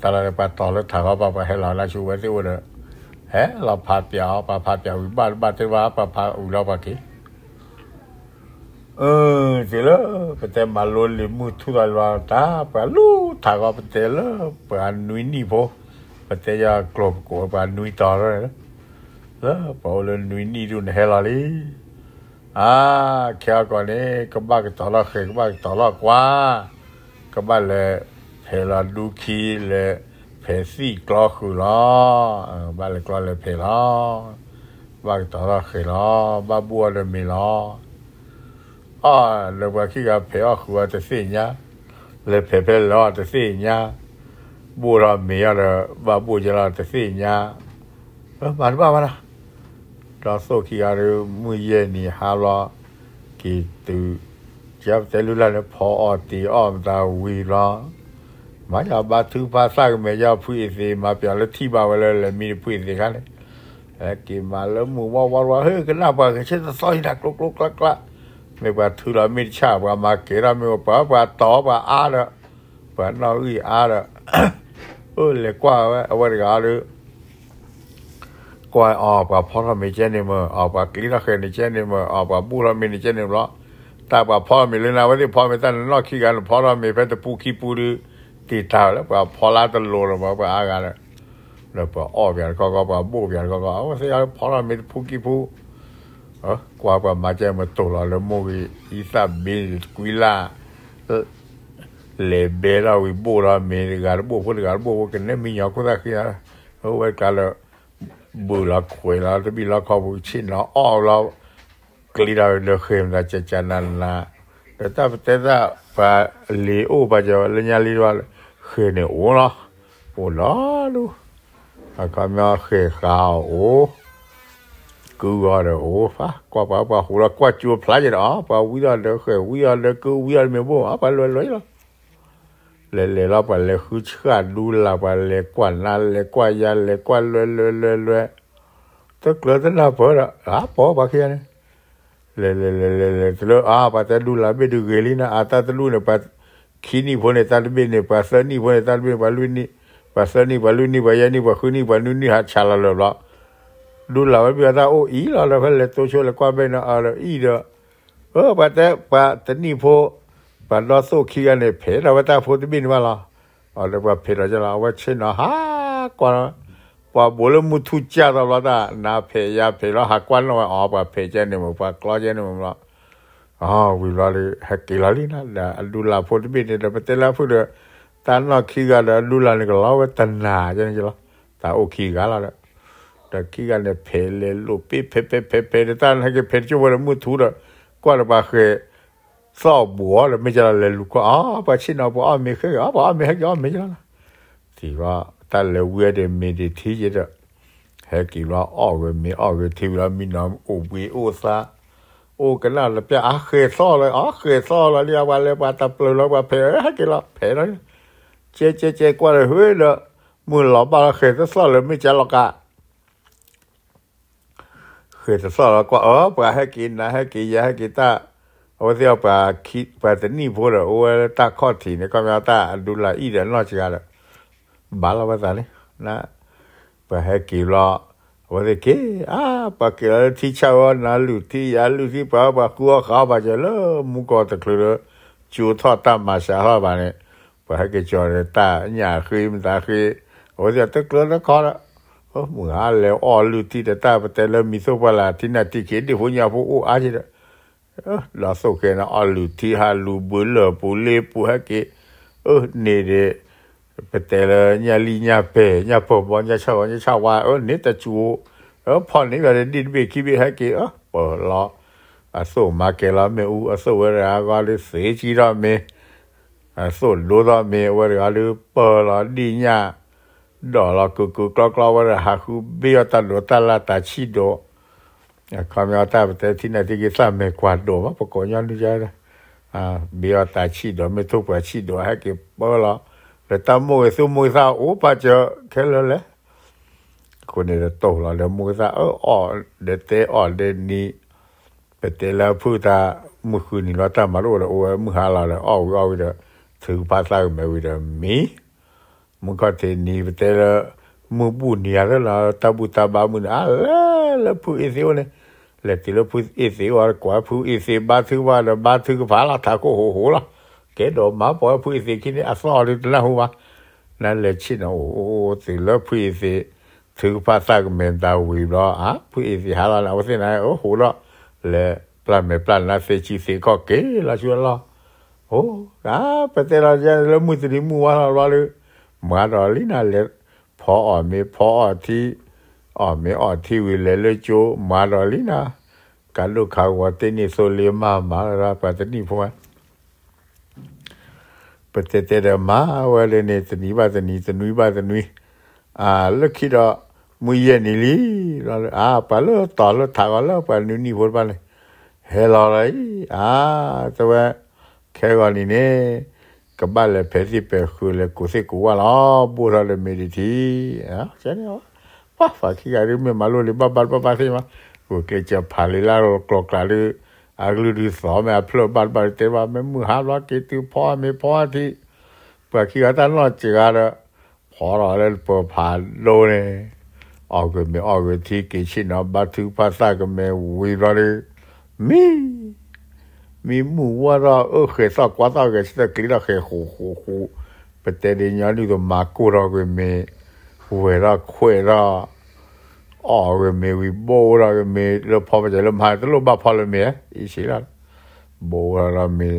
တလာပတ်တော်လဲသာပါပါဟဲလာလာချိုးဝဲတိဝဲฮ့้လาพာပြောင်းพါဖာပြေบင်းบ้านတေဝါပါဖာဦาလောက်ပါကเออสิละปจเตมาลุลิมุทุดาลวาตาปะลูถากอปะเตละปะนุยนี่บพปะเตยากลบกัวปะนุยต่อเลยละปะโลนุยนี่ดูเฮลาลีอ่าเคียก่อนนี่ก็บ้ากต่อละเขกบ้ากต่อละกว่า ก็บ้าเลยเฮลาดูคีเลยဖဲစီကလခုလာဘာလကလဖဲလာဘာတရခေလာဘာဘူအလမီလာအာလေဘခိကဖဲအခုအတစီညာလေဖဲဖဲလာတစီညာဘူရမေရဘာဘူကြလာတစီညာဘာဘာဘာလားတော့ဆိုခီရမူရဲ့နေဟာလာကီတူရပ်တယ်လူလာလေဖော်အော်တီအော်တာဝီလာมาาทညာဘာาူပါစကမยมောက်ဖွေးစီမပเေาလဲထိပาဝလဲလဲမိဖွေးစီခါလเအဲကိမာလမူဝဝဝาဲကနာပါကချက်စောင်းတนကလုကလုကလကလမေဘာသူလာမိချะါမာကาရာမေဘာဘာတော်ဘာมားရဘာနော်ဤအားရโอา้เเลยกว่าเอาไว้กาหรือกว่าออกกับพ่อเราไม่เจนเมือออกกาบกลีเราเคยใ่เจนเมือออกกาบบูเราไม่ในเจนเมื่อแต่ว่าพ่อไม่เลยนะว่ที่พ่อไม่ตั้งนอกขี้กันพ่อเราไม่เปนตวปูขี้ปูหรือတီတာလေပေါ့ပေါ်လာတလို့တော့ပေါ့အားကတော့လို့ပေါ့အော်ပြကောကောပေါ့ပို့ပြကောကောအော်ဆရာပေါ်လာမေဖူကီဖူဟောကွာကွာမကြဲမတော်လာလို့မို့ပြီးဤသဘီကွီလာလေဘဲလာဝီပို့လာမေကရပို့ဖို့ကရပို့ကနေမိညာကိုသာခရဟိုဝဲကလည်းဘူလာခွေလာတဘီလာခေါ်ဘူးချင်းတော့အော်လာကလီရာလေခေမ်လာချချနန်လာတတပတသာပါလေအိုပါကြောလညာလီရောလား khi này ố nó ố nó luôn à cái mà khi khao ố cứ gọi là ố phá qua bà bà hủ là qua chùa phá gì đó bà quý là được khi quý là được cứ quý là miếng bố á bà lôi lôi rồi lệ lệ là bà lệ hư chả đu là bà lệ qua na lệ qua ya lệ qua lôi lôi lôi lôi tức là tức là vợ là á bỏ bà kia này lệ lệ lệ lệ lệ tức là à bà ta đu là biết được ghê lina à ta ta đu là bà 起你不能当兵呢，把手里不能当兵，把手里，把手里，把眼里，把手里，把手里还查了了不？都老百姓把他哦，咦，老百姓来偷车了，关门了，哦，咦了，哦，把他把等你婆把老早起安的牌，老百姓偷的兵不啦？哦，那个牌了就老百姓拿哈关了，把不能木偷家的了的拿牌呀，牌了还关了我阿伯牌家的木把挂家的木了。Ah, we lali hakilali na da adula fotu bi da patela fu da tan la khi ga da adula ni ga lawa tan na ja ni la ta o khi ga la da da khi ga ne phe le lu pi phe phe phe phe da tan ha ke phe chu wa mu thu da kwa la ba khe sao bua la me ja le lu ko ah ba chi na ba me khe ah ba me ha ja me ja la ti ga ta le we de me de thi je da ဟဲကီလာအော်ဝေမီအော်ဝေသီလာမီနမ်အိုဘီအိုစာโอ้กันน่ะเปียอ่ะเคยซ้อเลยอาเคยซ้อเลยเรียกว่าเรียกว่าตะปลือยว่าเพลให้กินละเพลนั้นเจเจเจ กว่าเลยเฮ้ยเนอะมือหลอบาเคยจะซ้อเลยไม่เจหรอกกะเคยจะซ้อแล้วก็เออปลาให้กินนะให้กินยาให้กินตาเอาเสียวปลาคิดปลาแต่นี่พูดเหรอโอ้ตาข้อถี่เนี่ยก็ไม่เอาตาดูละอีเดี๋ยวนอกจากละบาลาภาษาเนี่ยนะปลาให้กินรอว่าเด็กอ่าปากเกลือที่ชาวนาลุที่ยาลุที่ป้าปากัวเขาไปเจอแล้มุกอตะคลุรจูทอตั้มมาเสียหัวไปเนี่ยไปให้แกจอดตาหยาคืมตาคืโอ้จะตะคลุลนะขอละเออมึงหาเล้วอ๋อลุที่แต่ตาแต่เรามีโซ่าลาที่นาที่เขียนที่หัวยาผู้อ้าจีละเออลาสุ่แค่นะอ๋อลุที่หาลุบุลเลอปูเล่ปุให้แกเออเนี่ยไปเตลเนี่ยลีเนี่ยเปเนี่ยปบเนี่ยชาวเนี่ยชาวว่าเออนี่แต่จูเออพอนี่ก็เดินบีคิบีให้กี่เออเปิดล้ออาสูมาเกล้าเมอูอาสู้เวลากาลิเสียีราเมอาสูลดู้าเมเวราอรือเปิดล้อดีเนี่ยดอเรากูกูกลอกลอเวราหาคูเบี้ยตันโลตันลาตาชีโดความยาตาแต่ที่ไหนที่กิสามเมกวาดโดว่าปรากฏยาอนดูใจนะอ่าเบี้ยตาชีโดไม่ทุกข์ว่าชีโดให้กีเปิดล้อแต่ตามมวยซูมวยซาโอ้ปาเจอแค่แล้วแหละคนนี้จะโตแล้วเดี๋ยวมวยซาเอออ่อนเดเตอ่อนเดีนี้ไปเตะแล้วพูดตาเมื่อคืนนี้เราตามมาโลดโอ้มือหาเราเลยอ้าวอ้าวเดี๋ยวถือภาษาไม่วิเดี๋ยวมีมึงก็เทนี้ไปเตะแล้วมือบุญเนี่ยแล้วเราตาบุตาบามันอ้าวแล้วพูดอีสิวเนี่ยแล้วที่เราพูดอีสิวอะไรกว่าพูดอีสิบาทึกว่าเราบาทึก้าละถ้าก็โหโหละกดดอออมาพิน给罗นั่นเลยชินโอ้来去呢哦，是了配ิถือภาษาเมนตาวีรออ่ะพูดสิหาเราเราเสินไโอ้โหละเลยปลานไม่ปลันนาเสียชีเสก็เก๋ละชวนละโอ้อ่ะประเทศเราจะแล้วมือสิมัวเราเราเลยมาราลินาเลพออ่อนมีพออ่อนที่อ่อนมีอ่อนที่วิเลเลยจูมาราลินาการลูกข่าวว่าเตนิโซเลมามาราประเทศนี้พวกပတတေရမဝလနေသနီပါသနီသနွီပါသနွီအာလခိရမူရနီလီအာပလောတော်လထာဝလပနူနီဘောပါလေဟဲလာရီအာသဝခဲဝလီနေကပတ်လေဖဲစီပဲခူလေကိုစိကူဝလာဘူရလေမီဒီတီဟာကျန်ရောပါဖာခီရမမလိုလေဘဘဘပါစီမကိုကေချပါလေလာရောကလောကလာလေ俺们哩早，俺们那时候忙忙的，他妈们没哈落给点破，没破的。不过，他那几个了破了嘞破盘了呢。俺们没俺们提给钱了，把土扒上，俺们喂了了。没没木活了，俺很少光到俺些那给了还好乎乎。不带的娘里头骂狗了，俺们为了苦了。อเรมีวิโบราเรมีเราพอไปจาเลิ่มายตัวบาพอลเมียอีสิละโบราเรมี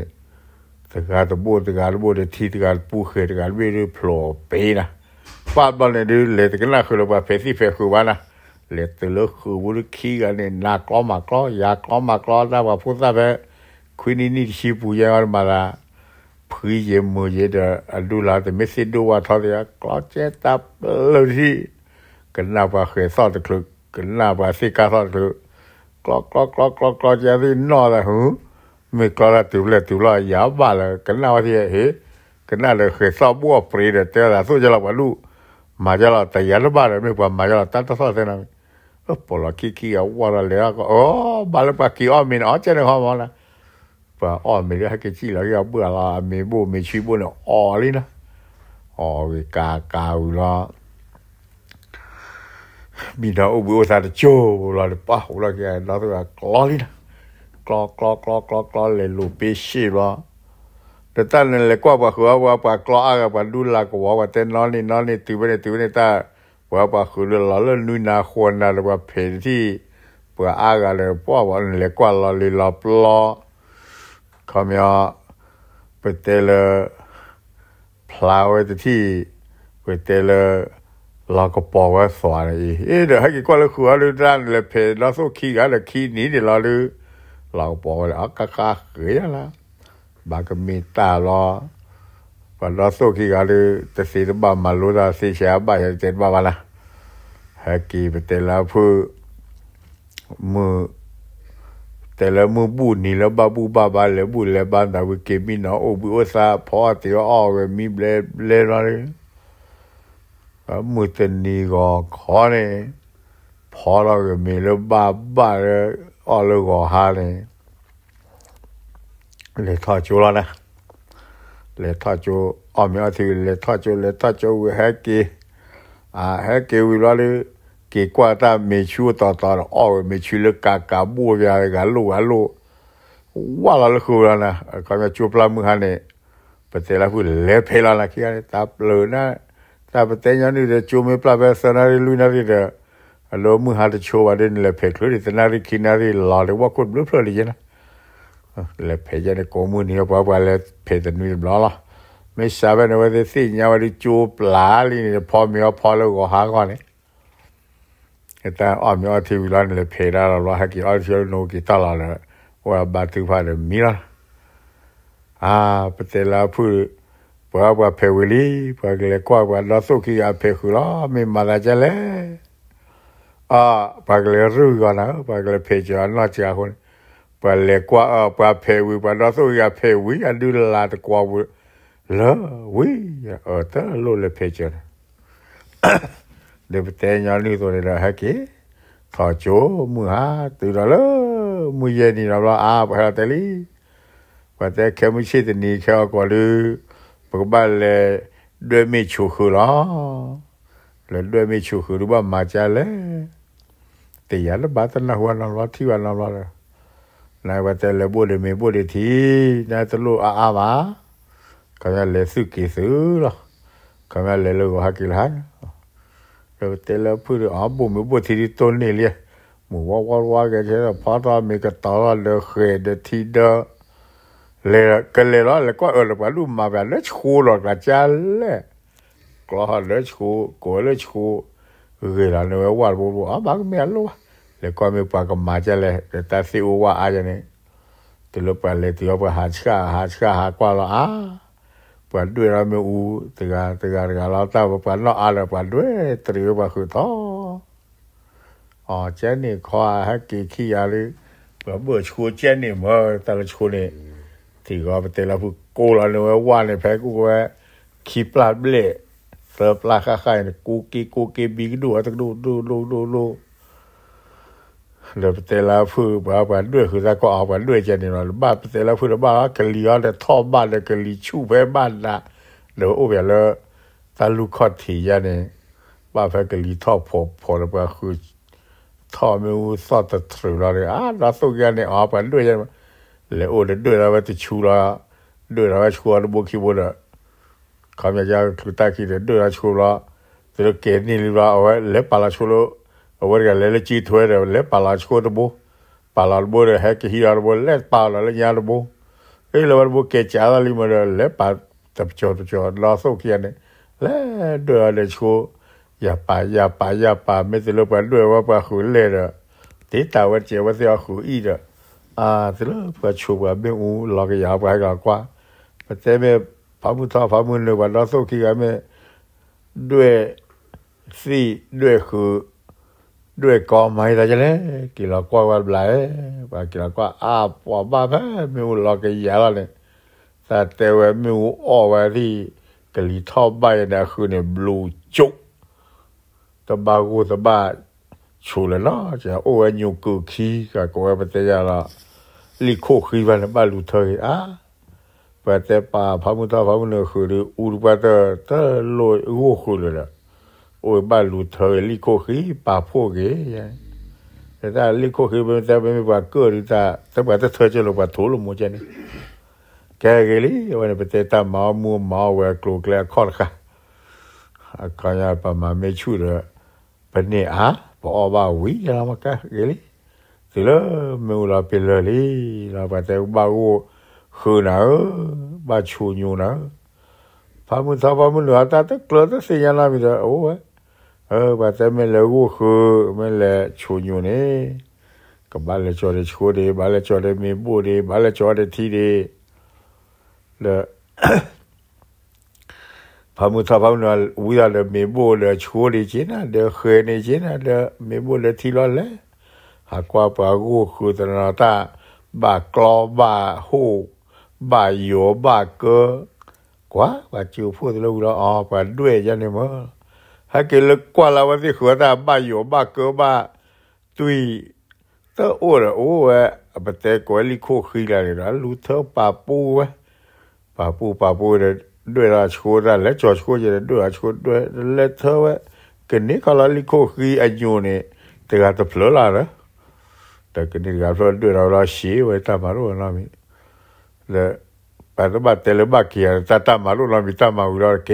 ตะการตะบูตะการบูเดทีตะการปูเขือตะการวิรุพล่อปีนะฟาดบอลเนี่ยดูเลตกันนะคือเราไปเฟซี่เฟคือว่านะเลตเลือกคือบุรุษขี้กันเนี่ยนากล้อมากล้อยากล้อมากล้อถ้าว่าพูดซะไปคุยนี่นี่ชีพูยังอะไรมาละพื้นเย็นมือเย็นเดอดูแลแต่ไม่เสียดูว่าทอดยากล้อเจ็ดตับเลยที่กันนาบาเขยซอดคลึกกันนาบาซิกาซอดคลึกกรอกรอกรอกรอกรอยาดีนอละหูไม่กรอละติวเลติวลอยาบาเลยกันนาวาที่เฮกันนาเลยเขยซอบัวปรีเด เตอร์สู้จะลับวันลู่มาจะลับแต่ยาละบาลยไม่กว่ามาจะลับตั้งแต่ซอดเส้นงั้นเออปล่อยขี้ขี้เอาวาระเลยก็โอ้บาลปากีอ้อมินอ๋อเจน่ข้อมอละปะอ้อมินให้กิจิแล้วก็เบื่อละมีบุมีชีบุเนี่ยอ๋อเลยนะอ๋อวกากาวิโမိတော့ဥပ္ပိုလ်သာချိုးလာလေပါဟိုလာကဲလာတော့ကလော်လီကလော်ကလော်ကလော်ကလော်ကလော်လေလူပေးရှိလားတတနဲ့လေကွာပါခွာပါပါကလော်အားပါဒူလာကွာပါတဲ့နော်နေနော်နေသူပဲသူနေတာဘွာပါခုလလာလနူနာခေါ်နာလဘဖေတီဘွာအားကလည်းပွားပါလေကွာလာလေလာပလောခမရပတဲလဖလာဝဲတီပတဲလ la ko power sware e de ha ki ko le khu ha le dan le pe la so ki ga le ki ni de la le la ko power a ka ka ke ya la ba ka mi ta lo pa la so ki ga le te si de ba ma lo da si sha ba ya te ba ba la ha ki be te la phu mu te la mu bu ni la ba bu ba ba le bu le ba da we ke mi na o bu o sa po te o we mi ble ble ra le มือเต็นนีก็ขอเนี่ยพอเราก็มีแล้วบ้าบ้าเลยอัลก็ฮาเนี่ยเลยทอดจูแล้วนะ เลยทอดจูอามีอาทิตย์เลยทอดจูเลยทอดจูวิ่งแฮกีอ่าแฮกีวิ่งแล้วกี่กว่าตั้งม่ชูต่อต่อแล้วอ๋อไม่ชัวูเลยกากาบัวยากันลู่กันลู่ว่าแล้วลือแล้วนะก็มีจูปลาเมื่อไงเป็นเปร็จแล้วคือเลยเพลานะที่อะไรตับเลยนะတာပတဲ့ညာနေတဲ့ကျိုးမေပလပဲစနာရီလူနာရီတဲ့အလိုမှုဟာတချိုးဝတဲ့လေဖက်လို့တနာရီခိနာရီလာလေဝကုတ်ဘလူဖလို့ရနေလေဖက်ရတဲ့ကောမှုနေပါပါလေဖက်တဲ့နွေဘလာလားမေရှာဘနဝဒသိညာဝရီကျိုးပလာလီနေဖော်မြောဖော်လို့ကိုဟာကောနေအတန်အော်မြောတီဝီလာနေလေဖက်ရတော့လာဟကီအော်ရှိုနိုကီတလာလေဝါဘတ်တူဖာလေမီလာအာပတေလာဖူးဘွားဘွားဖေဝီလီဘွားကလေးကွာကွာလောစုခီအဖေခူလာမေမာလာကြလေအာဘွားကလေးရူကနာဘွားကလေးဖေချာနော်ချာဟွန်းဘွားလေကွာဘွားဖေဝီဘွားလောစုခီအဖေဝီအဒူလာတကွာဝီလောဝီအော်တလို့လေဖေချာလေပတဲညာလီဆိုရလာဟက်ကီခေါ်ချိုမူဟာတူတော်လို့မူရနေတော့အာဘွားတယ်လီဘွားတဲ့ခဲမရှိတဲ့နေခဲကော်လူบอกบ้านเลยด้วยไม่ชูคือล้อแล้วด้วยไม่ชูคือรู้ว่ามาจะเลยแต่ยาลบาตนาหัวนอนรอที่วันนอนรอนายว่าแต่เลยบุเรเมบุเรทีนายตะลูอาอามาก็แม่เลยซื้อกี่ซื้อหรอก็แม่เลยเลยก่ักี่ล้านแล้วแต่ละพูดอ๋อบุ๋มบุรที่ต้นนี่เลยหมู่ว่าว่าวแกเชื่อพ่อตาไม่ก็ต่อเลยเขยเดทีเดือเลยก็เลยแล้วแล้วก็เออแบบรูมาแบบเลชูหลอกละจันเลยก็เลชูก็เลชูเวลาเนี่ยว่าบุบอ่ะบางเมียลูกแล้วก็มีปากมาจะเลยแต่สิวว่าอะไรเนี่ยตัวเไปเลยตัวไปหาชกาหาชกาหากว่าเราอ้าปวดด้วยเราไม่อูตัวตัวตัวเราตาปวดเราอะไรปวดด้วยตรีว่าคือท้ออ๋อเจนี่ควาให้กี่ขี้อะไรแบบเบื่อชูเจนี่เมื่อแต่ละชูนี่กဒီကပတูလာဖူကိုလာวေဝါนေဖဲကူဝဲခวပขี่ปลาเบลสิร์ฟลาคาไข่ยกูกี กูกีบีกดูอักดูดูดูดูดูเดี๋ยวเตะลาฟเอาบปด้วยคือจะก็เอาบปด้วยเจนี่หน่อยบ้านเตะลาฟือบ้านกะลีอ่ะแต่ท่อบ้านเลยกะลีชู้แพ้บ้านละเดี๋ยวโอ้ยแล้วตาลูกคอดถี่ยนเนี่ยบ้านแพ้กะลีท่อพมพอแล้วก็คือท่อไม่รู้ซอดตะถือเราเลยอ่ะเราสุกันเนี่ยออบไปด้วยใช่ไหมลยโอ้เด้วยแล้วจะชูละด้วยแล้วชูอันบุกขึ้นเขามีใจตั้งคิดด้วยแล้วชูละแต่เกณฑ์นี่รึล่าเอาไว้เล็บปลาชูละเอาไว้กั่เล็บจีถัวยเลยเล็บปลาชูตัวบุปลาบุเลยใฮกฮี่หิรันบุเล็บปลาเลยยันบุเอ้ยแล้วบุเกจ้าลิมันเล็บปลาตับชดชดล้อสู้เขียนเลยเล็บด้วยแล้วชูอย่าปาอย่าปาอย่าป่าไม่ต้องไปด้วยว่าป่าหุ่นเลยเนาะติดตาวันเจ้าวันเสาร์หุ่นอีเนาะออาลปชมกเ啊，า了不出外面我那个牙不还เ刮，不这边爬木草爬木了，我那手去外面ด้วยสีด้วยคือ ด้วยกอไม้แต่จะเล่กินละกว่าวันไหลว่ากินละกว่าอาปอบ้าแม่ไม่รู้ลอกยาละเนี่ยแต่แต่ว่าไม่รู้อ้อว่าที่กะลีทบอใบนะคือเนี่ยบลูจุกตะบากูตะบา出来咯，就我爱牛枸杞，个我爱不得伢啦，你可黑办的白路头啊，白得把把木头把木头喝了，乌不白的得落乌喝了，我白路头李可黑把破个伢，那李可黑外在外面把狗的那那把那车子罗把头罗木进的，该个哩我那不得他盲目盲目搞过来看哈，啊，刚要把妈没出了，不你啊？Boba oui, la maca, geli. C'est là, mais on l'appelle là, la bataille au barreau, chuna, bachunyuna. Pas mon ça, pas mon là, t'as t'as clair, c'est y en a, mais oh, ouais. Euh, bataille, mais le goût, mais le chunyune. Comme balle, tu as des choudes, balle, tu as des miboudes, balle, tu as des tirés. Le. พามุทพามนวลวิาเมีบุเลยช่วยดีจินะเดี๋ยวเคยในจินะเดี๋ยวมีบุเลยที่ร้อนเลยหากว่าปากูคือตนาตาบากลอบาหูบาโยบาเกอกว่าบาจิวพูดลูกเราออปไปด้วยยัเนี่มั้งหากเลิกกว่าเราวันที่เขวอตาบาโยบาเกอบาตุยเต้าอ้วนอ้วนอะเป็นตะก้อยลิโคขี้อะไรนันรู้เท่าป่าปูวะป่าปูป่าปูเนี่ยด้วยราชโคดและจอชโคจะด้วยราชโคด้วยเลเธอร์วกันนี้เขาลาลิโคคืออายุนี่แต่กาตเพลอละนะแต่กันนี้กาเพลด้วยเราราชีไว้ตามารู้นามิแต่วปัจจุบันเตลบักียตาตามารู้นามิตามาอุราเก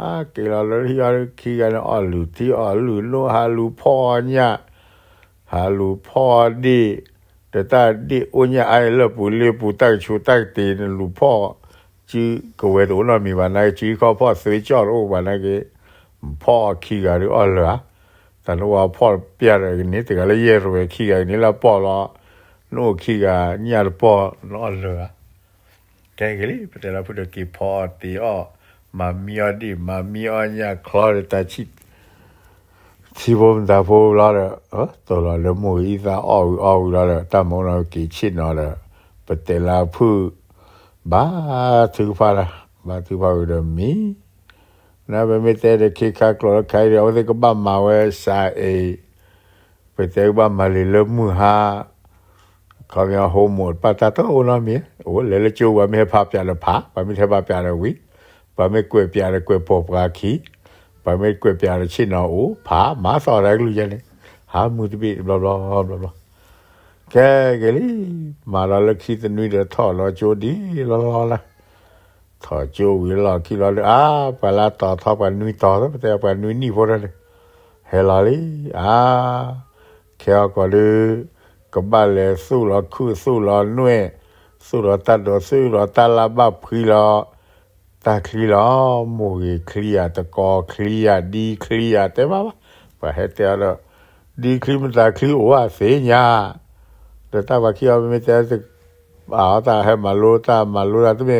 อาเกลาลที่ยาคีกันอ๋อลูที่อ๋อลูโนฮาลูพ่อเนี่ยฮาลูพ่อดี แต่ตาดีอุญญาไอเลปุเลปุตั้งชูตั้งตีนลูพ่อ chi ko we do la mi ba nai chi ko pho sui cho ro ba nai ke pho khi ga ri all la ta lo wa pho pya ra ni te ga le ye ro khi ga ni la pho la no khi ga ni al pho no all la ke ge li pe te la phu de ki pho ti o ma mi o di ma mi o nya kho re ta chi chi bom da pho la ra ha to la le mo i za o o la ta mo la ki chi no la pe te la phu บาทุกฟาระบาทุกฟาเรื่อมีนะเป็นมิตรเด็กขี้ข้ากลกรธใครเดียวก็บ้ามาเวสัยไปเจอบ้ามาลีเลมือฮะเขาเนี่ยโฮมดปัตตาโตนามีโอ้เลเลจูว่าไม่ให้พับยาละพับไม่ให้พับยาละวิไปไม่เกวียาละเกวียปอบกาขี้ไปไม่เกวียาละชินเอาโอ้พับมาสอนอะไรกูยังเนี่ยหามือบีบลาบลาบลาบลากเกลีมาลอลักซีตนุยเดทอลอจดีลอลอละทอโจวิลอคิลอลอ้าปลาตอทอปนุยตอแล้วแต่ปนุยนี่พอละเฮลาลีอ้าเค่ก็ลือกบ้านเลสู้ลอคู่สู้ลอนุ่ยสู้ลอตัดดอสู้ลอตัดลาบ้พีลอตาคลีลอมูเคลียตะกอคลียดีคลียแต่ว่าไปให้เตะแล้วดีคลีมันตาคลีโอ้เสียยาแต่ถ้าว่าเขียวไม่เจ่สิบาตาให้มารู้ตามารู้แล้วที่มี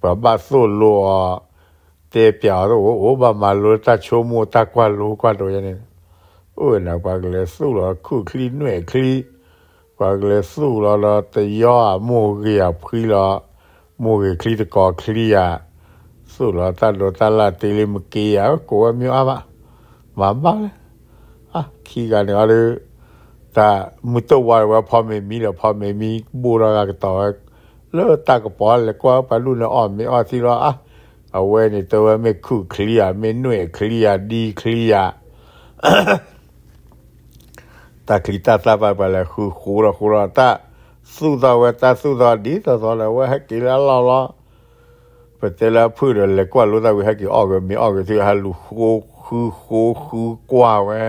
ปบาสูรัวเตเปียวโอ้โอบามารู้ตาชมูตากว่ารู้กว่าตัวยัางนี้โอ้ยนักบากเลยสู้แล้วคู่คลีนหน่วยคลี บากเลยสู้แร้วแล้วแต่ย่อมูเกียพี่แลรวมูเกียคลีตะกอคลีอ่ะสู้แล้วตาดูตาลาตีลิมเกียกูว่ามีอะไรมาบ้างเลยอ่ะขี้กันอะไรต่มุตวายว่าพ่อไม่มีแล้วพ่อไม่มีบูรณาต่อเลิกตากระป๋อแล้วก็ไปรุ่นละอ่อนไม่อ่อนที่รออ่ะเอาไว้ในตัวไม่คู่เคลียไม่หน่วยเคลียดีเคลียตาคลิตาตาไปไปแล้วคือคูระคูระตาสู้ต่อเวตาสู้ต่อดีต่อต่อแล้วว่าให้กินแล้วเราละปเจอแล้วพูดเลยกว่ารู้ตาวิให้กินออกก็มีออกก็ที่ฮัลลูคูคูคูกว่าเว้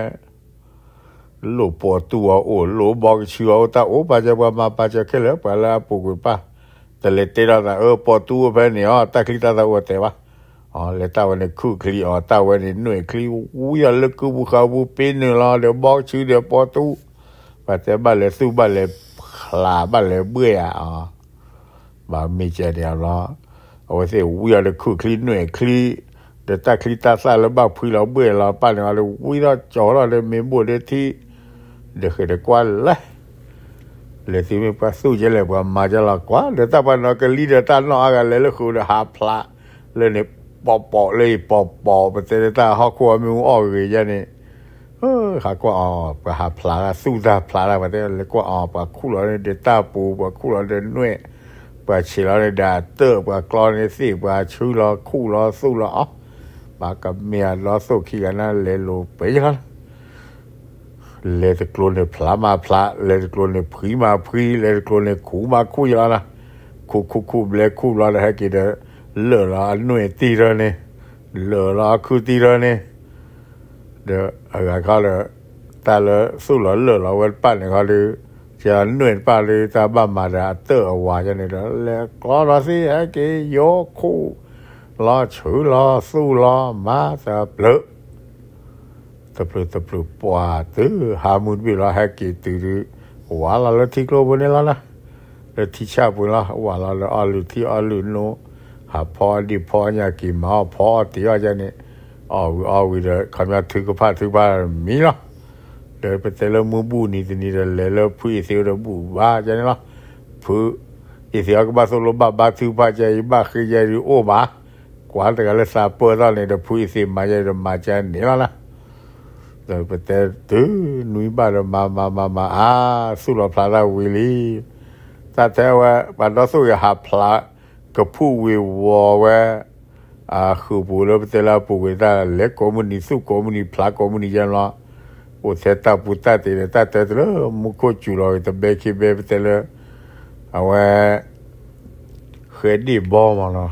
ลูปวดตัวโอ้ลูบอกเชียวตาโอ้ปาจะว่ามาปาจะแค่อล้ปาลาปุกปะแต่เลเตระเออปวดตัวไปเนี่ยอ๋อตาคลิตาตาอวดแต่ว่าอ๋อเลตาวันนี้คือคลีอ๋อตาวันนี้หน่วยคลีอุ้ยอะไรกูบุคาบุปินึงรอเดี๋ยวบอกชื่อเดี๋ยวปวดตัวปัจจุบันเลยสู้บ้านเลยคลาบ้านเลยเบื่ออ๋อบามีเจเดียวรอเอาไว้เสียอุ้ยอะไรคือคลีหน่วยคลีเดียตาคลีตาซาแล้วบ้าพื้เราเบื่อเราป้าเนี่ยอะไอุ้ยเราจ่อเราเลยไม่บวชเลยที่ de cual la le si me pasu je le pa ma j เ la kwa de ta pa no ke li de ta no aga le le khu de ha pla le ne po po le po po pa te de ta ha kwa mi o ge บ e ne เออขากว็ออกปหาพลาสู้ตาพลาอะไรแล้วก็ออไปคู่เราเดต้าปูปะคู่เราเดนวน่ปเชีเราเดดาเตอร์ปกรอนในซี่ป่วยเราคู่เราสู้เราอ๋อปกับเมียเราสู้ขี้กันนั่นเลยลูไปแล้วเลดกลนพลามาพลาเลดกลนพรีมาพรีเลดกลนคูมาคุยแล้วนะคูคูคูเลคูแล้วนะฮะกิดเลอลาหน่วยตีระนี่เลอลาคูตีระนี่เดี๋อะไรกาเลยแต่ละสู้แล้วเลอลาเวลปั้นเขาเลยจะหน่วยปั้นเลยจะบ้ามาได้เตอวาจะเนี่ยแล้ก็ราศีฮะกิโยคูลาชูลาสู้ลามาจะเปลือะพลุตะพลุปวาตือฮามุนวิลาแฮกิตือวาลาลทิโกลบนี่ละนะลทิชาบุละวาลาละอาลุทิอาลุโนหาพอดีพอญากิมาพอติอาจะนี่ออวิออวิละคำยาถือกระพาถือบ้ามีละเดี๋ยวไปเตะละมือบูนี่ตินี่ละเลยละพู่ยเสียวละบูบ้าจะนี่ละพู่ยเสียวกรบาสุลบาบาถือบ้าใจบ้าคือใจโอุบ้ากว่าแต่เลยสาเปิดตอนนี้เดี๋ยวพู่ยเสียวมาใจเดี๋ยวมาใจนี่ละนะ but that do nui bara ma ma ma ma a su lo pla da wi li ta te wa ba do su ya ha pla ka pu wi wo wa a khu bu lo te la pu wi da le ko mu ni su ko mu ni pla ko mu ni ya lo o te ta pu ta te le ta te lo mu ko chu lo te be ki be te le a wa khedi bo ma lo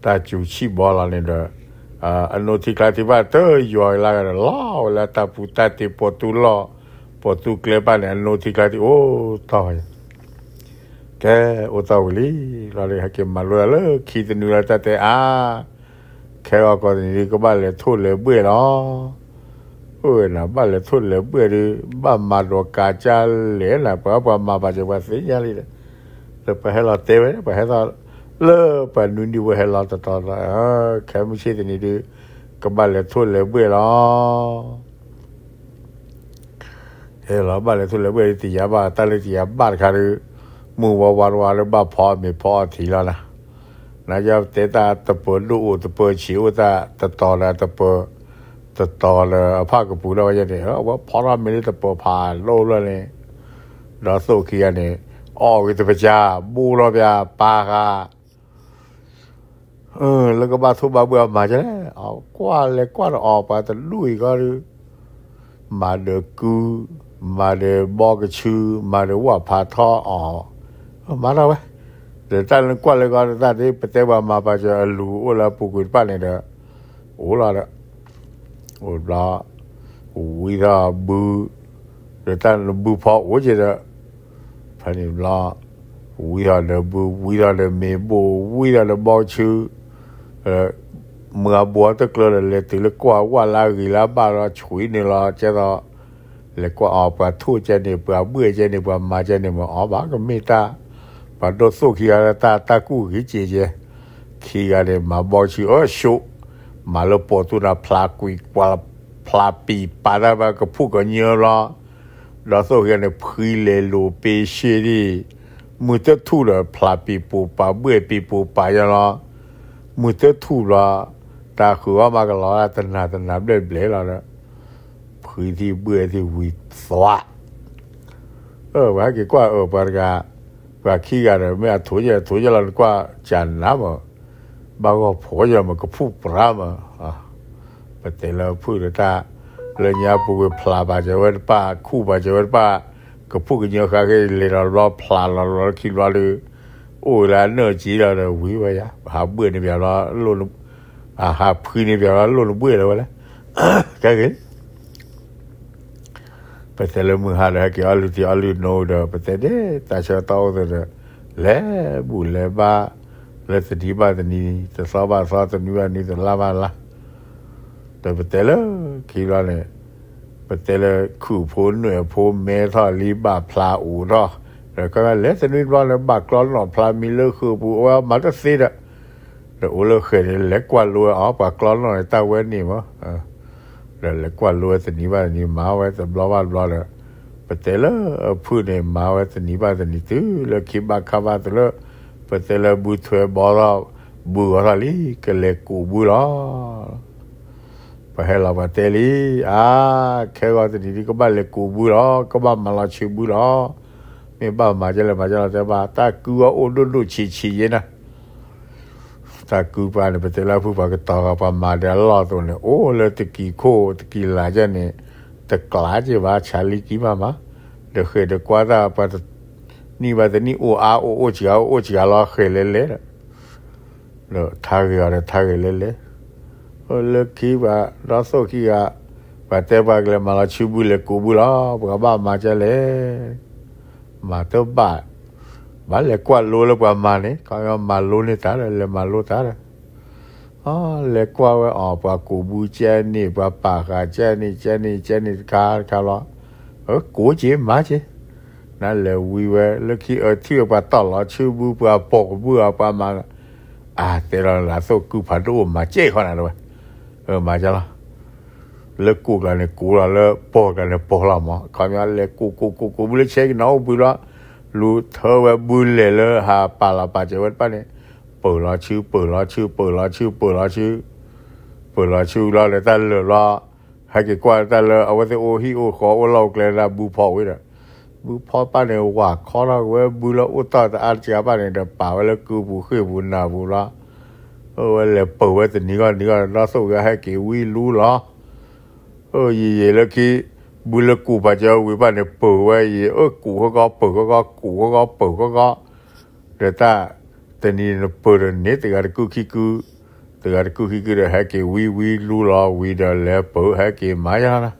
ta chu chi bo la ni da อันนที่คลาติว่าเตยย่อยลาล่าลาตาปุตติปตุลปตุเคลปันอันนที่คลาติโอตายแค่โอตาวลีเราเลยหักเก็บมาลุยเลยขีดนูราตาเตอ่าแค่ว่าก่อนนี้ก็บ้านเลยทุ่นเลยเบื่อเนาะเออนะบ้านเลยทุ่นเลยเบื่อดิบ้านมาดวกาจัลเหลนะเพราะว่ามาปัจจุบันสิ่งนี้เลยเต่ไปให้เราเตะไปให้เราลปนุนดีว่าให้เราตตอนแค่ไม่ใช่ตนี้ดูกบัลลทุ่นเลยเบื่อเนาะเฮ้ยเราบัลทุ่นเลยเบื่อตียาบ้าตลตียาบ้าคารือมือวาวาวาแล้บ้าพอไม่พอทีแล้วนะนายาะเตะตาตะเปิดลูกตะเปิดชิวตาตะตอนะตะเปิดตะตอนะภาคกับปู่เรายจะเนีออว่าพอเราไม่ได้ตะเปิดผ่านโลกแล้เนี่ยเราสู้เคียเนี่ยออกวิตปจาบูรพยาปากา嗯，那个马桶、马桶嘛，叫嘞，管嘞管，它跑，但水个嘞，马的裤、马的毛个球、马的瓦帕套，哦，马了喂！但是管嘞个，那你不得话，马桶叫一路，我来铺个板来着，我来了，我拉，为啥抹？但是抹泡，我觉得，反正拉，为啥能抹？为啥能抹布？为啥能毛球？เมื่อบัวตะเกลือเลยถือเลยกว่าว่าลาอีลาบ้าเราฉุยนี่เราจะเราเลยกว่าออกปทู่เจนี่เปล่าเบื่อเจนี่เปล่ามาจนี่มาอ๋อบ้าก็ไม่ตาปดโดสู้ขี้อะไรตาตากู้ขี้เจเจขี้อะไรมาบอกชื่อชุมาเลปวดตัวนะพลากุยกว่าพลาปีปาด้บ้าก็พูดกันเยอะละเราสู้ขี้เนี่ยพื้นเลโลเปีเชี่ยดีมือจะทู่เลยพลาปีปูปาเบื่อปีปูปาอย่างละมือเตทูบละตาคือว่ามากลอตนาตนาเดลเบลเราแล้พื้นที่เบื่อที่วิสวะเออว่ากี่กว่าเออปากกาว่าขี้กันไม่อาถุยถุยลรากว่าจันน้ำอ่ะบางก็ผัวจะมันก็พูดปรามอ่ะปฏิเราพูดต่เรื่องยาปยพลาบาจะเวรป้าคู่บาจะเวรป้าก็พูดกันเยอะค่ะก็เลยเราพลาเราเราคิดว่าเลยโอ้ยแล้วเนอจีเราเนี่ยวิวไปยะหาเบื่อในแบบเราลุนอาหาพื้นในแบบเราลุนเบื่อแล้ววะเนี่ยแค่กินประเทศเรมึงหาอะไรกี่อัลลูที่อัลลูโน่เด้อประเทศเด้อตาเช้าเต้าเด้อเล่บุลเล่บ้าเล่สุดที่บ้าตันนี้ตันสาวบ้าสาวตัวนี้วันนี้ตันลาบ้าลาแต่ประเทศเรคิดว่าเนี่ยประเทศเราขู่พูนเหนือพูนเมทัลลีบ้าพลาอูรอรแต่ก็เลสนิดว่าในบากกรอนหนอพลามีเลือคือบูว่ามัตสิดอะแต่อุลเคยเล็กกว่ารวยอ๋อปากกรอนหน่อยตาเวนนี่มั้งแต่เล็กกว่ารวยสต่นี้ว่านี่มาไว้แต่บล้อว่าบล้อเลยปเตละพูดในมาไว้แตนิ้ว่าแตนิทตื้อแล้วคิดมาคำว่าแต่ละปเตละบูทเวบอราบูอะไรก็เล็กกูบูรอไปให้เราปเตลีอ่าแค่ว่าสนิทนี่ก็บ้านเล็กกูบูรอก็บ้านมาลาชิบูรอပြင်ပမှာကျလည်းမှာကျတော့တပါတာကူရောအိုလွတ်လွတ်ချီချီရင်းနာတာကူပါနေပတလာဖူပါကတာပါမာတယ်လောတော့နေအိုလေတကီခိုတကီလာကြနေတကလာကြပါချာလီကီပါမှာဒခေဒကွာတာပါနီပါတနီအိုအာအိုအိုချီအိုချီလာခဲလေလေလို့ထားကြရတယ်ထားကြလေလေဟိုလကီပါရသောကီကပါတဲ့ပါကလေးမလာချူဘူးလေကိုဘူးလားဘာဘာမကြလေ matopa vale kwa lolo kwa mane kwa malone tare le malo tare ah le kwa we ah pa ko bu che ni pa pa ka che ni che ni che ni ka ka lo o ko je ma je na le wi we le ki a ti pa ta la chu bu pa po bu pa ma ah te la so ku pa do ma che kho na lo ma ja la เลกูกันเลกูละเลปอกันเลปอละมาคำยันเลกูกูกูกูบุลเชกคน้าบุละลูเธอเวบุลเลเลฮาปาละปาเจวันปันเนปอละชื่อปอละชื่อปอละชื่อปอละชื่อปอละชื่อลาเลตันเลละให้เกกว่าตันเลเอาไว้เโอฮิโอขอว่าเราเกลนะบูพอไว้เนี่ยบูพอปันเนว่าขอเราเวบุละอุตตาอาเจีาปันเนเดป่าวแล้วกูบูขึ้นบุญนาบุละเออเลยเปิว้แต่นี้ก็นี้ก็เราสู้กันให้เกวีรู้ละ二爷爷了去买了古巴蕉，尾巴你剥歪一，二古个个剥个个，古个个剥个个，对哒。等你那剥了你，等下你过去过，等下你过去过了还给微微猪了，喂了来剥还给卖呀啦？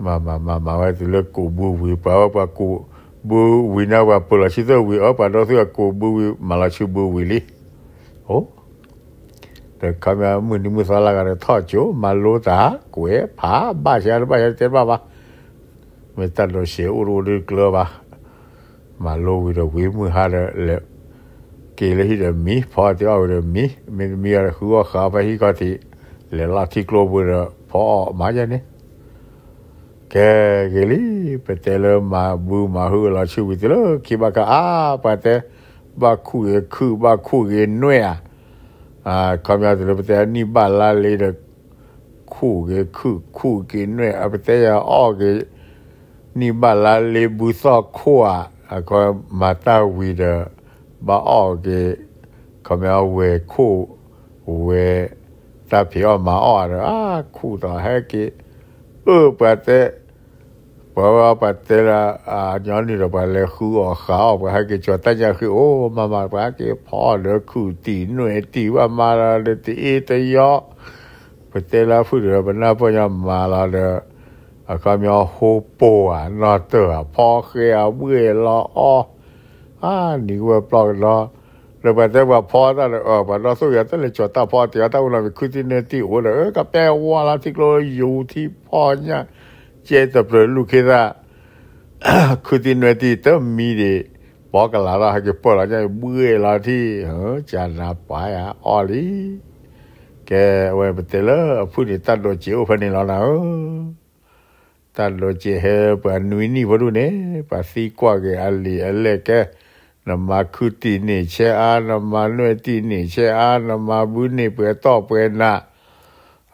妈妈妈妈，我得了古不喂，把我把古不喂那块不了，现在喂二把那些个古不喂，买了就不喂哩。แต่คำว่ามือนี่มือสาลากันท่อจูมาลูตาเกวผาบ้าเชียร์บ้าเชียร์เจ็บบ้าบ้าไม่ตัดเราเสียอุรุริกลัวบ้ามาลูวิดวิมือฮาร์เลเกลี่ฮิเดมีพอที่เอาเดมีมัมีอะไรคือว่าขาไปที่กอติเลลาที่กลัวบุระพอมาจานี่แกเกลี่ไปเตามาบูมาฮือเราชีวิตเลยคิดว่าก็อาไปเตบ้าคุยคือบ้าคุยเงนืุ่อ่啊，看不着了不得，你把那里的苦给苦苦给弄，啊不得要熬给，你把那里不少苦啊，啊个马大为的把熬给，看不着为苦为，但偏要马熬的啊苦到还给，二不得。พราะว่าปัตเตระย้อนนี่เราไปเลี้ยงคู่อากขาออไปให้กิจวัตรังคือโอ้มามาไปกิพ่อเลี้ยงคู่ตีหน่วยตีว่ามาละเลยตีเอตยอปัตเตระพูดเรื่องบรรดาพญามาละเลยอากามีอาโฮโปอ่ะนอเตอร์พ่อเคลียเบื่อรออ้ออ่าหนีว่าปลอกรอเราไปแต่ว่าพ่อตั้งเลยเออพอเราสู้ยาตั้งเลยจอดตาพ่อเตี้ยตั้งเราไปคุยที่เนตีโอ้เลยเออกับแปลว่าเราที่เราอยู่ที่พ่อเนี่ยจตัวเลืกลูกเขาคืิที่นวดที่ต้องมีเดีบอกกันแล้วให้กลบพวเราจะเบื่อลาที่จะนับไปอ่ะอ๋อลีแกวันเปเตล่ะผู้นี้ตัดโลจิโอพันิี่แล้นะตัดโลจิเฮเป็นนุ่ยนี่พอดูเนี่ยภาษีกว่าแกอัลลีอัลเลกแกนมาคุติีนี่เชื่นมาหนวดที่นี่เชื่นมาบุญนี่เปิดต่อเปิดน้า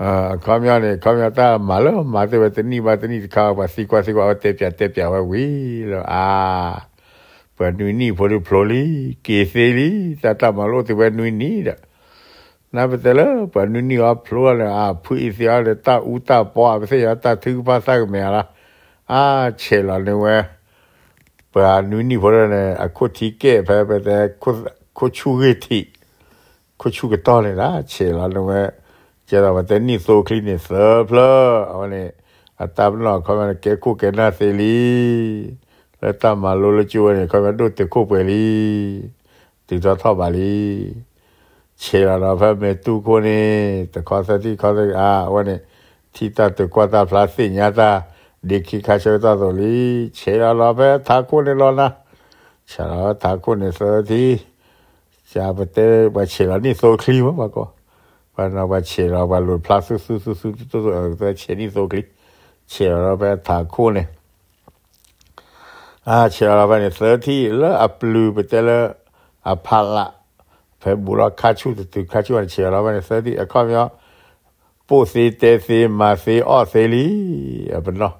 အာခမရနဲ့ခမရတာမလောမာတဲ့တနီပါတနီတခါပါစီကွာစီကွာတက်ပြတက်ပြဝဲဝီလို့အာပနွီနီဖိုလူဖလိုလီကေသေလီတတမလို့ဒီဝဲနွီနီတဲ့နာပတလပနွီနီအဖလိုလာဖူအီစီအရတဥတပွားပစေရတသူပါစကမြလားအာချေလာနေဝဲပနွီနီဖိုရနဲ့အခုတီကဲဖဲပတဲ့ခုခုချူရီတီခုချူကတော်လေလားချေလာလုံးဝဲ接着我等你收给你十了，我呢，啊，大不了看看你给库给那谁哩，那大马路了就问你看看路得库不哩，得抓套吧哩，切了那方面渡过呢，得靠啥地靠这啊，我呢，提大得挂大拉丝伢子。你去开小大道里，吃了老板他过来了呢，吃了他过来身体，下不得我吃了你受气吗？我讲。ว่นเราว่าเชื่อเราว่าหลุดพลาสซื้อซื้อซื้อซื้อตัวเชื่อนี่โเลยเชื่อเราไปถากคู่เนี่ยอ่าเชื่อเราไปเนี่ยเสที่แล้วอัปลูไปเจอแล้วอัปพละไปบุรักาชูตุคาชูอันเชื่อเราไปเนี่ยเสที่อ่ะข้ามีาปูซีเตซีมาซีออซีลีอ่ะเป็นเนาะ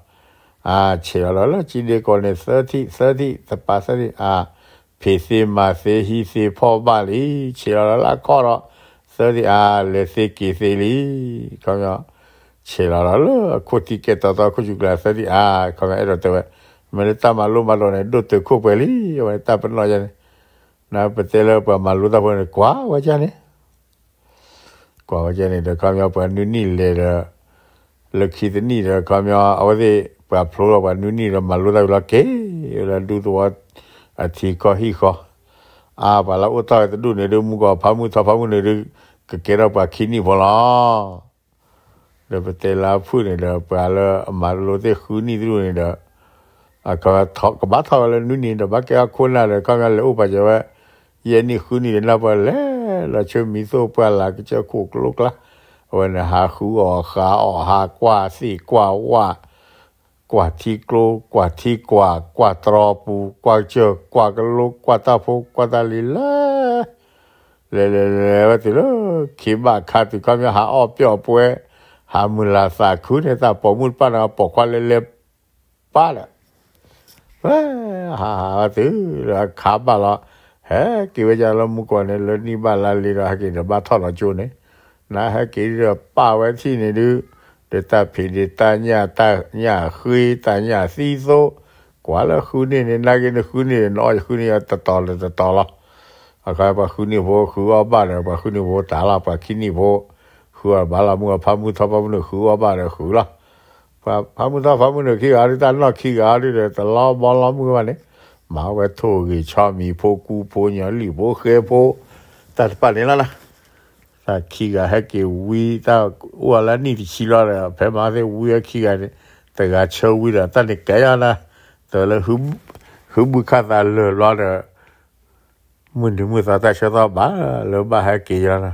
อ่าเชื่อแล้วล่ะจีเดียก่นเนี่ยเสที่เสที่สปาเสที่อ่ะพีซีมาซีฮีซีพอบาลีเชรื่อแล้วก็เนาะစောဒီအားလေစေကီစေလီခေါင်းကခြေလာလို့ခုတီကတတော်ခုကျူကလာစေဒီအားခေါင်းကအဲ့တော့တော့မလတမလုံးမလုံးနဲ့ဒုတ်တခုပဲလီဝဲတပနော်ရတယ်နာပတဲလပမလူတာပေါ်ကွာဝါကြနေကွာဝါကြနေတော့ခေါင်းကပနူနီလေတော့လခီတနီတော့ခေါင်းကအဝသိပဖလိုတော့ပနူနီတော့မလူတာလကေရဒူတော့အတီခဟီခောอาปาละอุตตะดูเนรุมุกอพามุทพามุเนรุกเกเระปะคินีพลาเดี๋ยวไปเตลาพูดเนเดปเละมาโลเตคูนี่ดูเนเดอะกะทอกบาทอละนุนีเดี๋ยวบะแกะคุนละเดกะกะละอุปะเจวะเย็นนีคูนีเดนะปเลยเราเชื่อมีโซ่เปล่ะละก็จะคุกลุกละวันหาคูออกขาออกหากว่าสี่กว่าว่ากว่าทีโกลกว่าที่กว่า กว่าตรอปู กว่าเจอกว่ากะลุก กว่าตาพุกว่าตาลีละเลเลเลว่าติลขีบาคาติความหาอ้อเปียวปวยหามือลาสาคุณเนตาปอมุนป้านาปอกควาเลเลป้าละว้าหาว่าติราขาบาละเฮ้กิ่วจาละมุกวนเลยนี่บาลาลีรากินบาทอลจูเนนะฮะกิป้าไว้ที่นี่ดื้อ你打平的打，你也打，你也后一打，你也先过了后年的，那个的后年，那后头要得到了，得到了。啊，看把后头坡，后二半了，把后头坡打了，把前面坡，后二半了。木怕木他怕木的后二半了后了。怕怕木他怕木的去阿里达，那去阿里达，老忙老木呢，麻外土给炒米坡、姑婆娘里坡、黑坡，但是半里了啦。他去个还给喂，他我那年的去了了，白马些喂也去个呢，得个吃喂了，但你这样呢，得了很很不看在了老了，没的没啥，但想到妈，老板还给样了，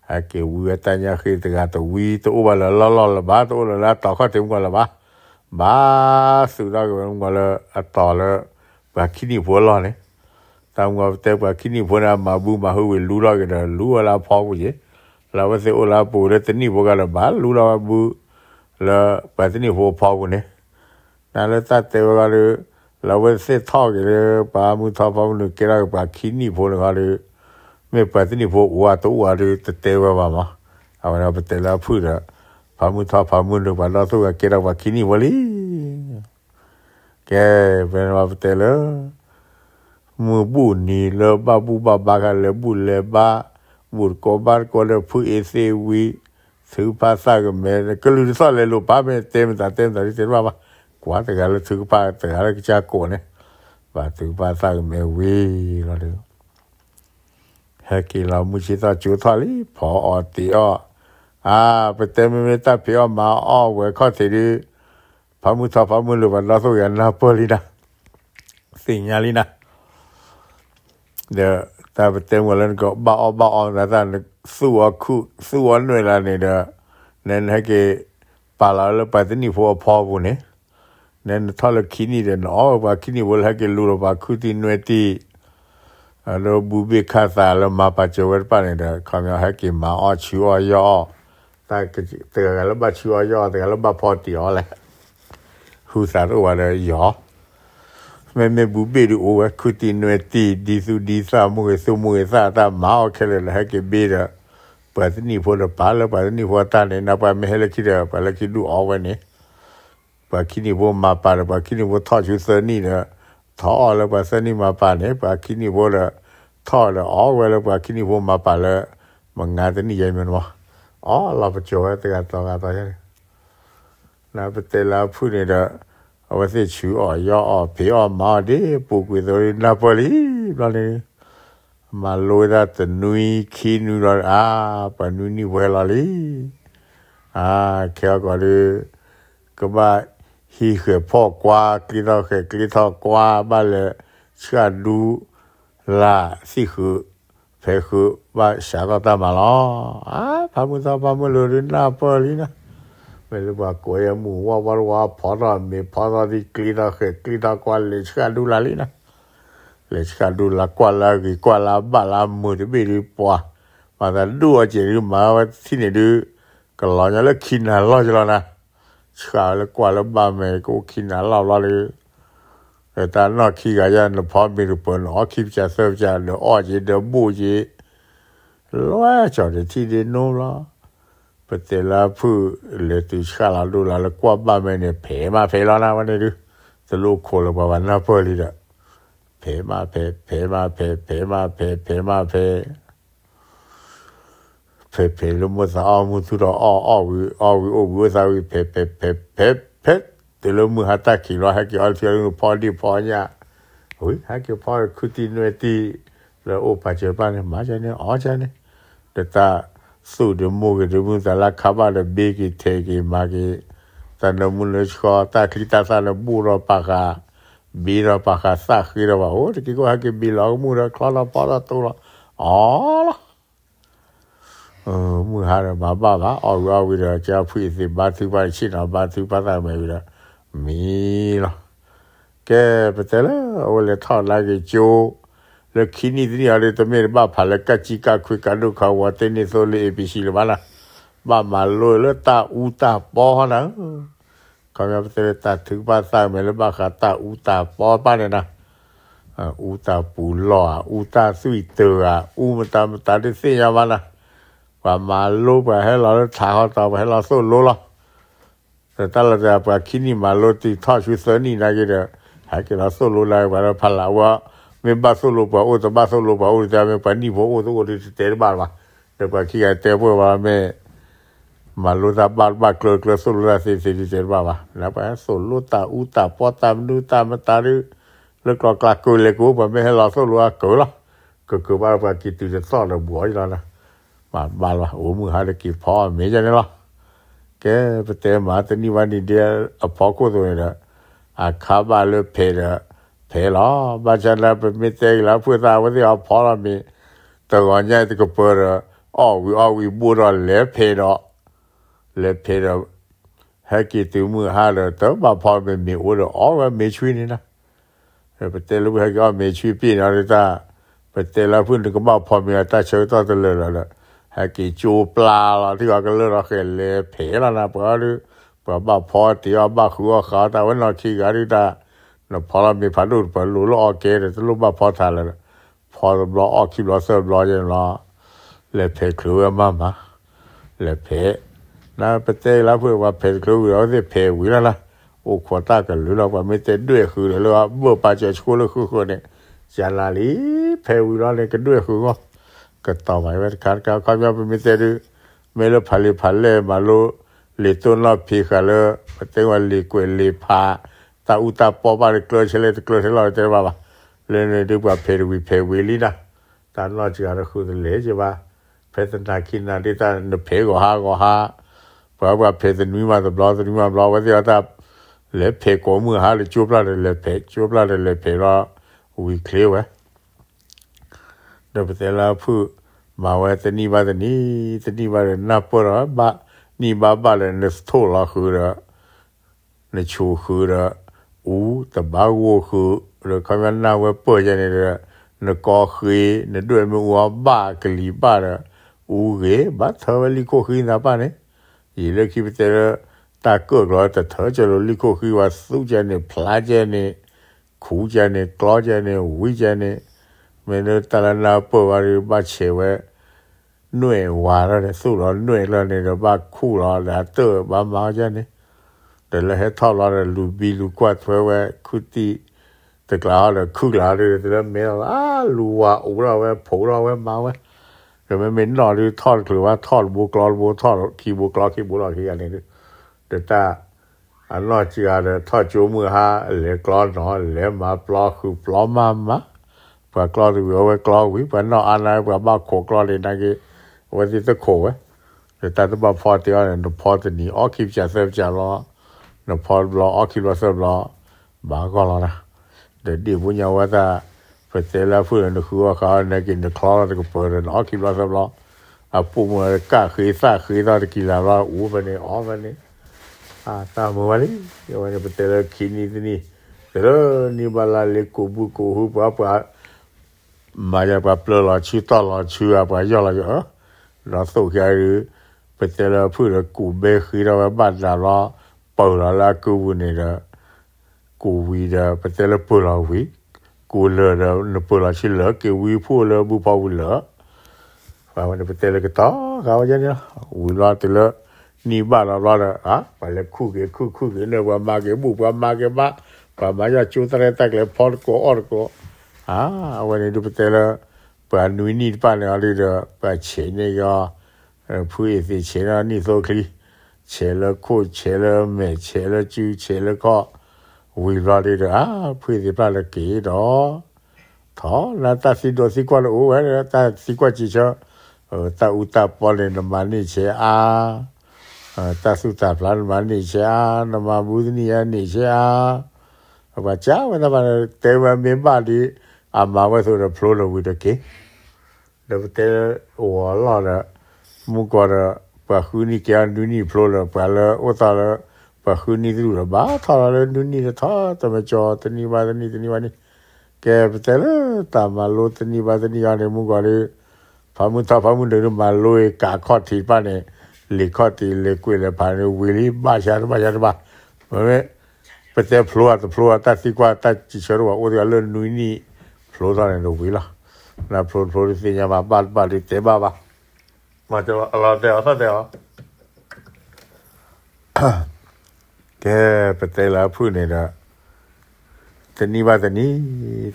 还给喂，但伢可以得个都喂，都饿了老老了吧，都了来倒看点我了吧，妈死到给我们了，俺倒了，把肯定不饿了呢。tamwa tekwa kini bona mabu mahu lura gada lura la phaw ye la wase ola pore tani boga la ba lura bu la patini ho phaw ne na la ta te boga le la wase thaw ge le ba mu thaw phaw le ke la ba kini bona ga le me patini ho wa to wa le te te ba ba ma awara ba te la phu da ba mu thaw phaw mu le ba la to ga ke la ba kini wali ke ben ba te la มือบุนีเลบาบุบาบากันเลบุเลบาบุกบาร์ก็เลฟูเอเซวีถือภาษากันเมก็รู้สอนเลยลูกป้าเมเต็มตาเต็มตาที่เต็มว่ากว่าแต่กันเลยถือภาแต่กันเลยจะโกนเนี่ยว่าถือภาษากันเมวีเราเลยเฮกีเรามุชิตาจูทอลีพออติอ้ออ่าไปเต็มเมตาพี่อ้อมาอ้อเวข้อสิริพามุทาพามุลุบันเราสุยันนาโปลีนะสิงยาลีนะ the ta ba tem walan ko ba o ba o na ta su wa ku su wa nwe la ne da nen ha ke pa la lo pa ni fo pho bu ne nen tho lo khi ni de no ba khi ni wol ha ke lu ro ba ku ti nwe ti a lo bu be kha sa lo ma pa jo wer pa ne da kha mya ha ke ma o chi o yo ta ke te ga lo ba chi o yo te ga lo ba pho ti o le hu sa ro wa le yo meme bubiri owa kuti nweti disu disa mueso muesa ta mao kele la hake bira pasini phola pala pasini phota ne na pa mehela kira pala kidu awane pa kini bo ma pa la pa kini bo tho chu sa ni la tho la pa sa ni ma pa ne pa kini bo la tho la awe la pa kini bo ma pa la manga ta ni yai men wa a la pa jo ta ta ta ya na pa te la phu ne da ဝသိချူအော်ရောအော်ဖေအော်မာဒီပူကွေတော်နာပိုလီဘလီမလိုရတနွီခီနူရအာပနူနီဝဲလာလီအာခဲကောလေကဘာဟီခေဖောကွာကလီတော့ခေကလီတော့ကွာဘလေချာဒူလာစီခုဖေခုဘာရှာတော့တမလောအာဘာမှုသာဘာမှုလိုရနာပိုလီနာไม่รู้ว่ากยังมูว่าวาว่าพอรามีพอราที่กลีดาเขกลีดากวาเลยชกาดูแลลีนะเลยชกาดูแลกวาลากีกวาล้วบาลามือที่บีริปวมาแต่ดูว่าเจริญมาว่าที่นี่ดูก็ลอยแล้วขินาลอยจะนะชกาแล้วกวาแล้วบาเมก็ขินาลอยลอยเลยแต่น้กขี้กายันเพอมีรูปนอคิปจะเสิร์ฟจะเดออจีเดอบูจีลอยจอดที่เดนูแล่ะก็เจลาผู้เลติชาลาดูลาละกว่าบ้านแม่เนี่ยเผมาเผแล้วนะวันนี้ดูจะลูกโคลกว่าวันน่าเพื่อลีละเผมาเผเผมาเผเผมาเผเผมาเผเผเผลุมัวสาอมุสุรออออวิออวิโอวิสาวิเผเผเผเผเผเดี๋ยวมือหัตถกิโลฮักกิอัลเซียลุพอดีพอเนี่ยเฮ้ยฮักกิพอคุตินเวตีแล้วโอปัจจุบันเนี่ยมาจากเนี่ยอ๋อจากเนี่ยแต่ตา sudu mugi dubu zala kabale bigi tegi magi tanda mulu shko ta kita sana buro paka biro paka sakiro wa ori kiko haki bilo mura klana para tura ala mu hara ma baba ogu ogu da cha pwisi batu pa china batu pa ta me vira mi la ke patela ole thon lagi choo เราขีนี่ดีอะไรตัวเมื่อบ้าผาเล็กจิกาคุยกันดูเขาว่าเต้นโซเลเอพิชิลมานะบ้ามาลอยแล้วตาอูตาปอนะเคำว่าเตตาถึงภาษาเมื่อบ้าขาตาอูตาปอป้าเนี่ยนะอูตาปูหล่ออูตาสุ่ยเตืออูมันตามตาดิสิยามานะว่ามาลุไปให้ เราถ่ายเขาต่อไปให้เราสู้ลุล่ะแต่ตอนเราจะไปขีนี่มาลุที่ท่อชุดเสนีนะกี่เดียวให้เราสู้ลุเลยว่าเราพลาว่ามีบาสโลปะโอ้ตบาสโลปะโอ้จะมีปนนีโอ้ตัวที่เตบาร์วะเด็กว่าขี้เตะพวกว่าเมมาลุตาบาร์บาคลอคลอสโลราสิสิจิเจอร์บาล์วะนะเพราะสโลตาอุตาปอตามนูตามตารุแล้วก็กลักกูเลกูบ่เมื่อราสโลอากกล่ะก็คือ่าร์บากิตุจะ้อนระบวอยแล้วนะ มาบาร์วะโอ้มือหาเด็กิีพ่อไมจันนี่ล่ะแกไปเตะมาตอนนี้วันนี้เดียวพอกูตัวนี้ละอาคาบาลเพเร่เหรอบาชนะเป็นมิตรเองแล้วเพืูดตาวันที่เอาพอลมีตะกอนใหญ่ตะกเปอร์อ้อวิออวิบูรอเลเพรอเลเพรอให้กี่ตัวมือห้าเลยต่วมาพอเม็นมีอุรอ๋อว่ามีชีวินี่นะไปเตลูกให้ก็มีชีวิตปีนอะไรต่าไปเตลูกพื้นก็มาพอมีอะไรต่าเชิญต่อตะเลยแล้วล่ะให้กี่จูปลาละที่ว่ากันเลือดเราเห็นเลยเพรอนะเพราะหรืเพราะบาพอที่ว่าบ้าคือว่าขาแต่วันนอนขี้กันอะไรต่านพอเรามีผันดูผัดรู้ล้วโอเกเลยรู้ว่าพอทานเลยพอรอออกคิดรอเสิร์ฟรอยังรอเลยเพลครือมากมาเลยเพนะไปเจ้แล้วเพื่อว่าเพลครือเราเนี่ยเพลวิแล้วนะโอ้ขวตากันหรือเราว่าไม่เจ้ด้วยคือหรือว่าเมื่อปาเจ้าชู้แล้วคือคนเนี่ยจะลาลีเพลวิแล้วเนี่ยกันด้วยคือ ก็ก็ต่อไปวม่ขาดก็ความยังไม่เจ้ดูไม่เลือผลิผลเลยมาลุลิตุนรอบพีกันเลยไปเจ้วันลีกุลลีพา ta uta popa de clochele de clochele de baba le ne de ba phe wi phe wi li da ta no ji ara khu de le ji ba phe ta ta ki na de ta ne phe go ha go ha ba ba phe de ni ma de bla de ni ma bla wa de ta le phe ko mu ha le chu bla de le phe chu bla de le phe la wi clear wa de ba de la phu ma wa de ni ba de ni de ni ba de na po ra ba ni ba ba le ne sto la khu ra ne chu khu ra อู้ตบาโวคือเราคำนั้นว่าเปิดใจเนี่ยนกอคือในด้วยมือว่าบ้ากลีบ้าละอู้เก๋บ้าเธอลิโกคือนะป้าเนี่ยยีเลิกคิดไปแต่ตาเกิดรอแต่เธอจะลิโกคือว่าสู้ใจเนี่ยพลาใจเนี่ยขู่ใจเนี่ยกล้อใจเนี่ยวิใจเนี่ยမင်းတို့တရဏပေါ်ပါရပါချေဝဲနှွေဝါရတဲ့စုတော်နှွေလနေတော့ပါခုတော်လာတော့ဘာမှကြနေ de la heta la de lubi lu kwa twe kuti de gla de ku gla de de me la lu wa u la we po la we ma we แต่ไม่เหม็นหน่อหรือทอดหรือว่าทอดบูกรอบูทอดขีบูกรอขีบูรอขีอะไรนี่แต่ตาอันนอจีอาเดทอดจูมือฮาเหลกรอหนอเหลมาปลอคือปลอมามะเผื่อกรอหรือเอาไว้กรอวิเผื่อนออันอะไรเผื่อบ้าโขกรอเลยนนกีวันที่ตะโขวแต่ตาจะบ้าพอเตียวเนี่ยพอจนีออคิดจะเสรจะรอ no pol blo ocular se blo ba ko la na de di bu nya wa ta fe te la fu no khu wa ka na kin de kla la ko po de ocular se blo a pu mo ka khi sa khi da de ki la ba u ba ne o ba ne a ta mo wa ni yo wa ne pe te la ki ni ni de ro ni ba la le ko bu ko hu ba pa ma ya ba plo la chi ta la chi a ba ya la yo la so ya pe te la fu de ku be khi da ba ba la 本来那个屋内了，过完了，不晓得不拉回，过了了，那不拉去了，过完坡了，不跑去了。然后那边带了个刀，看我讲的，我乱得了，你骂了乱了啊？完了，哭给哭哭给那管骂给不管骂给骂，把骂个酒坛子打个破锅二锅啊！我那边不带了，把女女的办了那里了，把钱呢要，嗯，破一些钱让你走开。chela ko chela me chela chu chela ko we ra de da phui de pa le ke do tho la ta si do si kwa lo o wa ta si kwa chi cho ta u ta po le na ma ni che a ta su ta pla na ma ni che a na ma bu ni ya ni che a ba cha wa na ba te wa me ba di a ma wa so de flow lo we de ke de te o la la mu kwa pahuni kya duni flola pala otala pahuni dura ba thala duni da tha tama cho tani ba tani tani ba ni ke patela tama lo tani ba tani ya ne mu ga le phamu tha phamu de ma lo e ka khot thi pa ne le khot ti le kwe le pa ne wi li ba sha ba ya ba ba me pate floa ta floa ta ti kwa ta chi chero wa o de le nui ni floa da ne lo wi la na floa floa ti nya ba ba ba le te ba ba မှာကျတော့အလာတရားဆက်တယ်ဟာကဲပတဲလာဖူနေတာတဏိဝတဏီ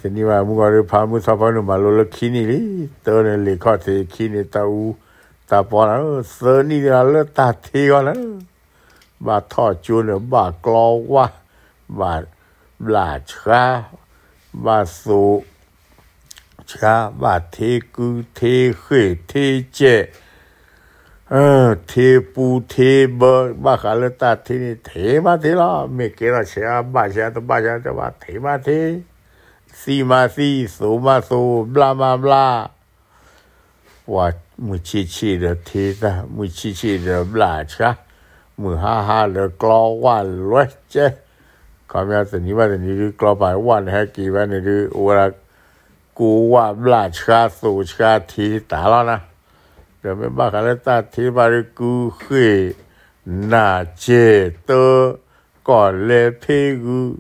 တဏိဝမူကရဖာမှုစပါလို့မလို့လခီနီလေတော်ရလေခတ်သေးခီနီတူတာပေါ်လာစနီရလတာသေးကလားဘာထောကျူးလို့ဘာကလောဝါဘာလာချာဘာဆိုချာဘာသေးကူသေးခေသေးကျဲ 어, 대부, 대뭐, 막 갈렸다, 테니, 대마대라, 몇 개나 샤, 마샤도 마샤도 마, 대마대, 시마시, 소마소, 블라마블라. 와, 무치치의 대다, 무치치의 블라차, 무하하의 글로완, 뢰째. 가면서 니마다 니를 글로발 완, 해기만 니를 오락, 구와 블라차, 소차, 티, 달라나. 这边把看来大提把的骨灰拿接到搞来屁股，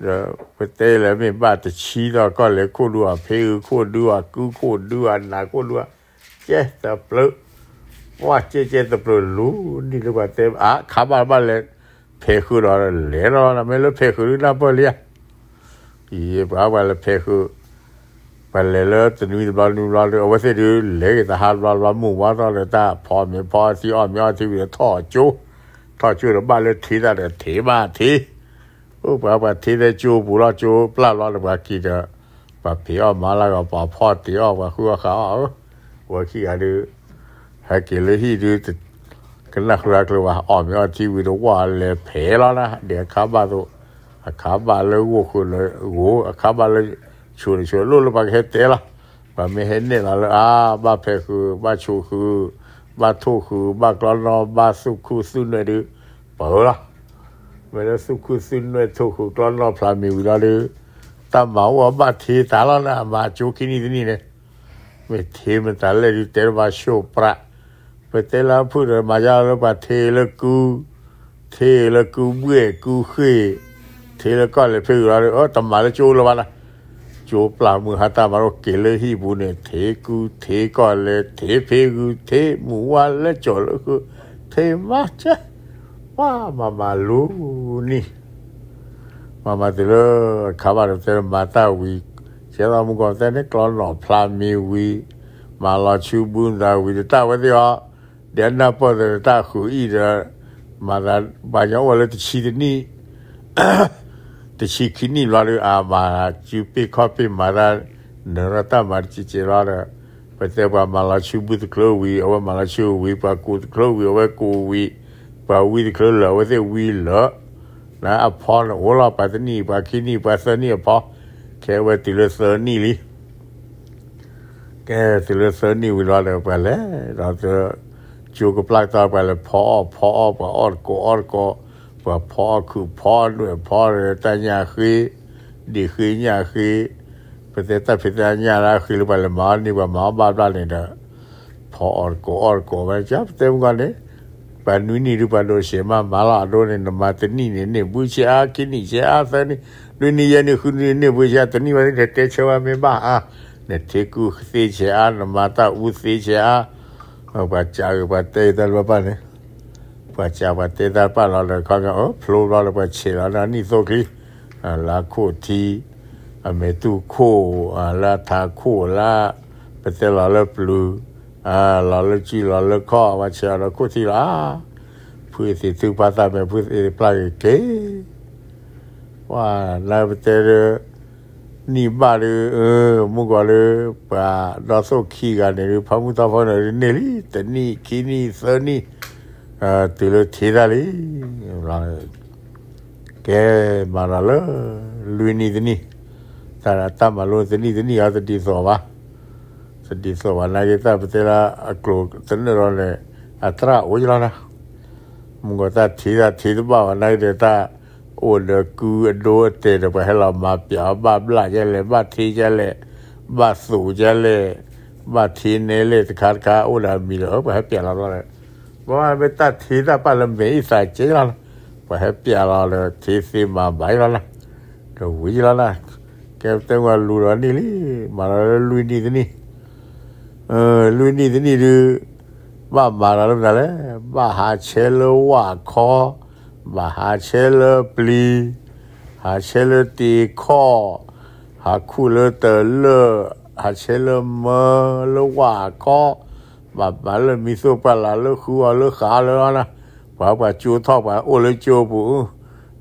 这不带来面把的吃到搞来裤路啊，屁股裤路啊，骨裤路啊，哪裤路啊，接的不漏，哇接接的不漏，你这个带啊，卡巴巴来。ဖေခုတော့လဲတော့မလို့ဖေခုနာပေါ်လျာဒီဘာဘာလဲဖေခုပလေလတနူးဘာနူလာလေအဝစီဒီလေတဟာဘာဘာမူဝါတော်လေတာဖော်မြေဖော်စီအောင်မြောစီပြီးထော့ကျိုးထော့ကျိုးတော့ဘာလဲထေးတာလေထေးပါထေးဟုတ်ပါပါထေးတဲ့ကျိုးဘူလာကျိုးပလာလာလေဘာကီတာဘာပြောမလာကပါဖော်တီရောဘာခုခါဝါခီအလူဟကီလေဟီဒီကလခရကလဝအောင်မြောစီပြီးတော့ဝါလေဖဲလာလားဒီအခါပါတော့အခါပါလို့ကိုခုလို့ကိုအခါပါလို့ chuan chuan lo lo ba he te la ba me he ne la a ba phe khu ba chu khu ba thu khu ba klo no ba su khu su ne de ba la me la su khu su ne thu khu klo no phla mi wi la de ta ma wa ba thi ta la na ma chu ki ni ni ne me thi me ta le di te ba sho pra pe te la phu de ma ya lo ba thi le ku thi le ku bue ku khe thi le ka le phu la de o ta ma le chu lo ba la 조플라무 하다 바로 길러히 분에 대구 대갈래 대배구 대무알래 졸그 대마자 와마말루니 마마들어 가바르테르 마타위 제라무고테네 클론노 플라미위 말라추분다위 따와디아 덴나포데 따후이데 마다 바냐 월레 치드니 tishikini lalu ama jupi kopi mara nerata marci cirara pete pa malachu but klowi awa malachu wi pa kut klowi awa ku wi pa wi klo la wa te wi la na apon ola pa ni pa kini pa sani pa ke wa ti le sani li ke ti le sani wi la le pa le ra te chu ko plak ta pa le pa pa pa or ko or ko ว่าพ่อคือพ่อด้วยพ่อเลยตายาคือดีคือยาคือประเทศตาพิจารณาละคือไปละมานี่ว่ามาบ้าบ้าเนี่ยนะพ่ออรโกอรโกไปจับเต็มกันเลยပန်နူနီရူပါလို့ရှေမမာလာတော့နေနမတနီနေနေဘူးချာကိနီချာသနီနူနီယနေခုနီနေဘူးချာတနီဝရတဲ့တဲချဝမေဘာနေတေကူသေချာနမတာဦးသေချာဘာချာဘာတဲတယ်ဘာပါနေ่ะจาวเตตาปะเราเลยเขาก็เออพลูเราเลย่อเชล้วนี่โซกีลาโคทีเมตุโคลาทาโคลาปเตเราเลยปลูอ่าเราเลยจีเราเลยข้อว่าเชลาโคทีลาพูดสิทึกภาษาแ็นพูดสิปลายเก๋ว่าเราปเตเรนี่บาเรเออมุกว่าเรปดอโซคีกันเนี่ยพังมุตาฟอนเนี่ยเนลีแต่นี่คีนี่เซนี่ตีลูกทีได้เลยแกมาแล้วลุยนี่ดนี่แต่ละตั้มาลุยดนี่ดนี่อาจจะดีสบาดีสบานายะไปเจอละกลัวตนรอนเลย อัตราอุจลนะมึงก็ตัดทีตาทีทตบ้านานเดตาอุดกูโดนเตะไปให้เรามาเปียบาบลาเจเลบาทีเจเลบาสูเจเลบาทีเนเลสคาร์คาอุดามีเลอไปให้เปียเราเลยว่าไ่ตัดทีตัาปาลมีสายจีแล้วไปเปียราเลยทีซีมาใบแล้วนะก็วิ่งแล้วนะแกต้องว่าลูรานี่ลี่มาแล้วลุยนี่ทีนี่เออลุยนี่ที่นี่ดูบ้ามาแล้วนะเลบ้าหาเชลว่าคอบ้าหาเชลปลีหาเชลตีคอหาคู่เลเตอเลหาเชลเมลว่าคอ把把了米苏把拉了胡啊了哈了啦，把把酒套把我了酒不，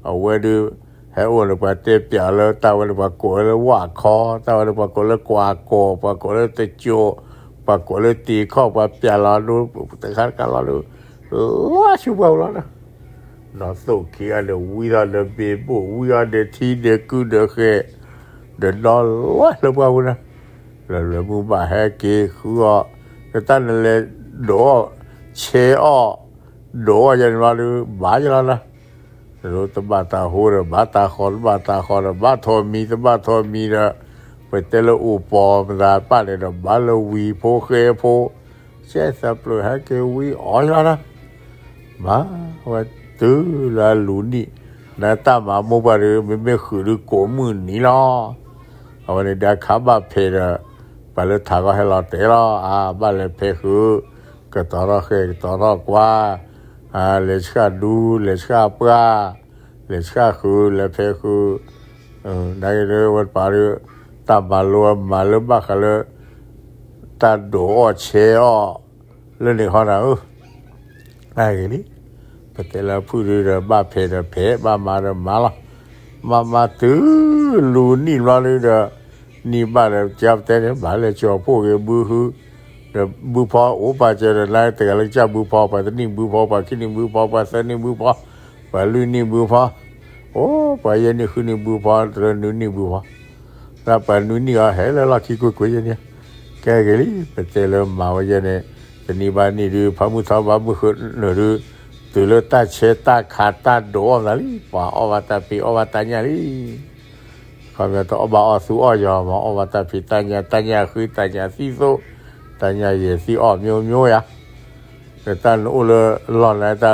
啊我的还我了把这边了，到我了把过了瓦靠，到我了把过了瓜果，把过了的酒，把过了地靠，把边拉路，这看看拉路，我去不了了。那手机啊，那乌鸦的背部，乌鸦的体的骨的黑，的那我了不了，了了不把还给胡啊。일단은레노어체어노어อ말로마지라나로또바타호르바อ콜바타콜바토미드바토미라ไปเตลอูปอมราป้าเลยนะบาลวีโพเคโพเชสับเลยฮะเกวีอ๋อยแล้นะมาว่าตื้อลาลุนี่นะตามาโมบาร์ไม่ไม่คือโกมือนี่ล่ะเอาเลยดาคาบาเพระปลทากให้เราเตะรออาบ้าเลเพคือกตอรอเคกตอรอกว่าอาเลชกาดูเลชกาปลาเลชกาคือเลเพคือเออได้เลยวันปารุตาบาลัวมาลยบ้ากัเลตาดูอเชอเล่องนี้เนาออะไรนี่ปเิลาผูดเรบ้าเพเรเพบ้ามาเรมาละมา มาตือลูนี่มาเลยเดอ ni bara jab tene bale cho po ge bu hu bu pa o pa je re lai te le cha bu pa pa ni bu pa pa ki ni bu pa pa sa ni bu pa pa lu ni bu pa o pa ye ni hu ni bu pa tre nu ni bu pa ta pa nu ni a he la la ki ku ku ye ni ke ge li pe te le ma wa ye ne te ni ba ni ru pa mu sa ba bu hu no ru tu le ta che ta kha ta do la li pa o wa ta pi o wa ta nya li ခေါ်တော့အဘအဆူအရောမအဝတဖိတညာတညာခွေတညာစီဆိုတညာရေစီအမျိုးမျိုးရတန်လို့လော်လိုက်တာ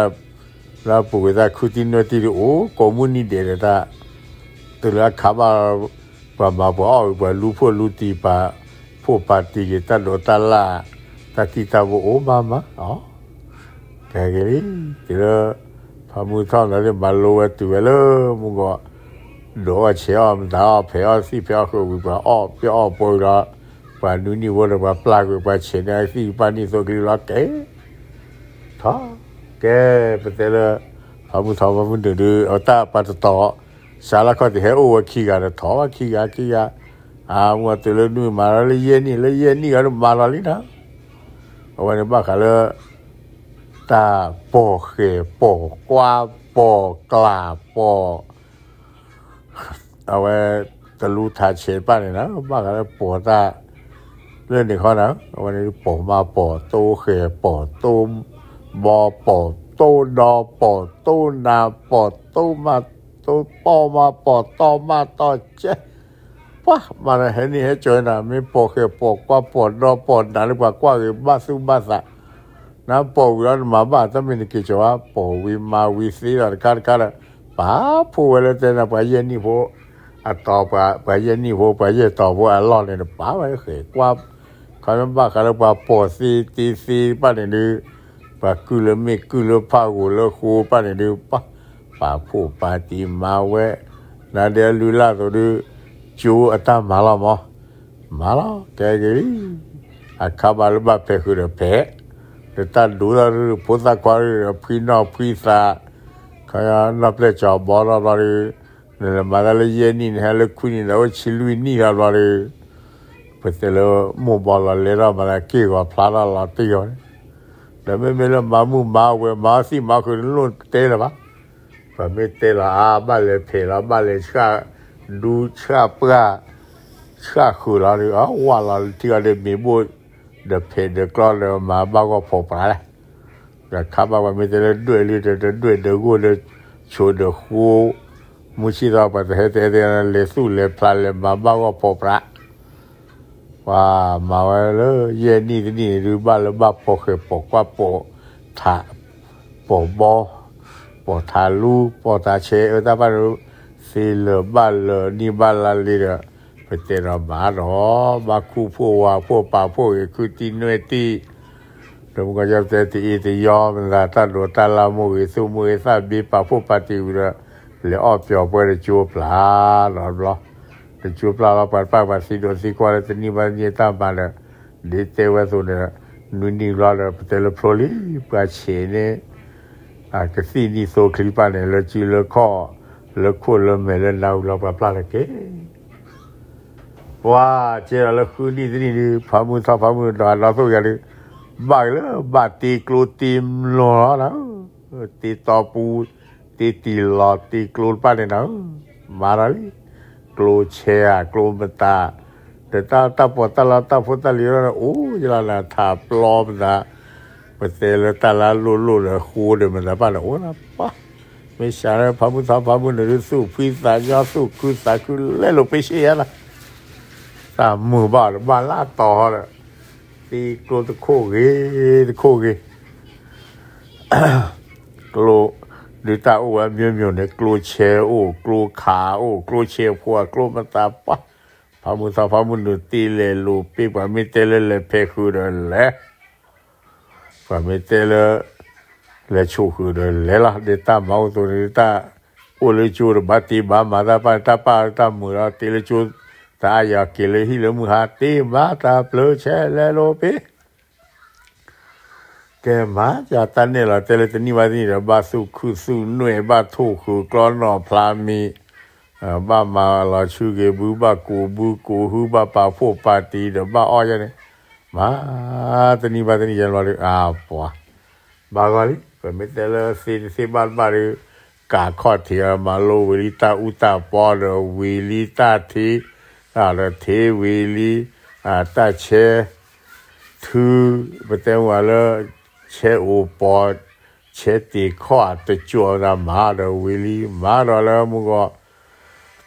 လာပူကတာခုတင်နတီရိုကွန်မြူနီတေတာသူလာခဘာဘာဘာဘောဘလူဖို့လူတီပါဖို့ပါတီကတလို့တလာတတိတာဘောဘာမအော်ကဲကလေးဒီတော့ဖမှုထောင်းတယ်မလိုဝဲတူလေမူကော罗切奥姆达奥佩奥西佩奥克维巴奥佩奥波拉巴努尼沃勒巴布拉维巴切奈西巴尼索格拉给，他给不得了，他们他们们都都打巴子打，下来看的还偶尔起个的，他啊起个起个，啊我得了女马拉里耶尼了耶尼个马拉里呢，我呢把卡了。ตาปอเขปอกว่าปอกลาปอเอาไว้ตะู้ทานเชนป้าเนี่ยนะบ้ากแล้ปวดตาเรื่องนี้เขานะวันนี้ปวดมาปวดโตเขยปวดตูมบอปวดโตดอปวดตูนาปวดตูมาตูปอมาปวดตอมาตอเจป้ามาเห็นนี่ให้จอนะมีปวดเขยปวดกว่าปวดดอปวดหนาหรือกว่ากว่าหรือบ้าซึ่งบ้าสะนะปวดแล้วมาบ้าถ้ามีนกิจว่าปวดวิมาวิสีอะไรกันกัรป้าผู้เวลาเจอหน้าไปเย็นนี่พออะต่อไปไปยันนี่โวไปยันต่อว่าล้อเนี่ยป้าไปเขว่าคำว้าคำว้าปวดซีตีซีป้าเนี่ยนึกป้ากุลเมฆกุลพากุลโคป้าเนี่ยนึกป้าป้าผู้ป้าตีมาเวนาเดียลุล่าตัวนดูจูอัตมาลามะมาลาแกเกลี่อะคาว่าลูบ้าเพื่อเพืแต่ตอนดูแลรพุทธกวาดพี่น้างพี่าวขยันนับเลขจับบอลอะไรนี่ยมาดาลยนี่เนี่ลูกคุณนี่เราชิลุยนี่ก็เลยพูดเลยว่ามุบาลาเลรามาเกี่ยวกัพลาลาตีก่อนแล้วไม่ไม่เรามามุมาเวมาสิมาคุณลุงเตะละปะแต่ไม่เตะละอาบัานเล่เพล่าบัานเล่ชาดูชาเปล่าชาคุณอะไรอ่ะว่าเราเที่ยรเดียนมีบุเด็กเพ่เด็กกลอนเลยมาบ้างก็พบปะละแต่ข้าบ้าว่าไม่เตะด้วยลีเตะด้วยเด็กกูเลยชวนเด็กกูมุชิราปะเทเตเตนเลสุเลพลาเลมาบ้าว่าพอพระว่ามาเลยเยนี่ที่นี่รือบ้าแล้วบ้าพอเคยปกว่าปอทาปอบอปอทาลูปอทาเชเออตาบ้ารู้สิเลบ้าเลนี่บ้าละลีเดไปเตระมาหรอมาคู่พวกว่า พวกป่าพวกคือตีนเวตีเลมก็จะเตตีอีติยอมนะตาหลวตาลามุวิสุมุวิสาบีปาพว้ปฏิวิระเหลือออบจอเปิดจูปลาหลาบลาอจูปลาเราปัดป้าปัดสีโดนสีกว่าเลยวจะนี่มันเยตามมาเลยดิเตวะสุเนี่ยนุ่นนี่ร้อนเลยเลโปรลีปัจเจเนี่อาเกษีนี่โซคลิปันเนี่ยเราจีเราขอเราคู่เราเหม่เราเราเราปัดปลาเลยเก๋ว้าเจอเราคุ่นี่ที่นี่ผ้ามือซาผ้ามือดาเราสู้าันเลยบ่ายเลยบ้าตีกลูตีมหลอแล้วตีต่อปูตีตีลอตีกลูปาน่นะมาลาลีกลูเชียกลูมตาแต่ตาตาปวดตาลาตาฟุตาลีแล้วโอ้ยลานาถาปลอมนะปเตลตาลาลุลุลคูเดมันละป้านีโอ้นะปะไม่ใช่พระมุทาพระมุนหรือสู้พิสายาสู้คือสาคือเล่นลงไปเชียนะตามือบ้านบ้านลาต่อเลยตีกลูตะโคกีตะโคกีกลูหรือตาอู่มีมีอเนี่ยกลูเชอู่กลูขาอู่กลูเชพัวกลูมันตาปะพามุสาพามุนุตีเลลูปีพวามิเตเลเลเพคือเดลเลกวามิเตเลเลชูคือเดลเลละเดตาามาตุนิตาาอุลจูรบัติบามาตาปันตาปาตามุราติเลจูตายากิเลหิเลมุหาติมาตาเปลือเชเลลลปีကဲမာကြာတန်နေလာတယ်တနီဝဒီရဘာစုခုစုနှွေဘာထုခုကလောနောဖလာမီဘာမာလာချူကေဘူးဘာကိုဘူးကိုဟူဘာပါဖို့ပါတီရဘာအော်ရနေမာတနီဘာတနီရလာလေအာပွာဘာကလေးပမေတယ်စီစီဘာဘာရီကာခေါ်တီမာလိုဝီလီတာဥတာပေါ်ရဝီလီတာတီအာရသေးဝီလီအာတချေသူပတဲဝါလာ切乌波切地卡的叫那马的威力马的了么个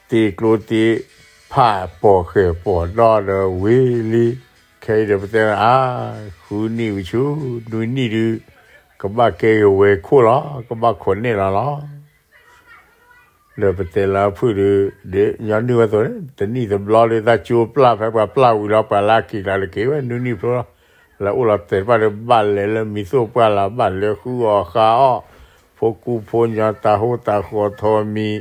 地路地怕波黑波那的威力开的不得啊，苦你求努你的，个把给为苦了，个把困你了了。လေပတေလာဖူရဒေယန်ဒီဝတ်တော်တနီသဘလာလေသာချိုပလာဖက်ပလာဝီလာပလာကီလာလေကေဝနူနီဖလော la ula te pare balle le mi so pa la balle hu o ka o foku ponya ta ho ta ho to mi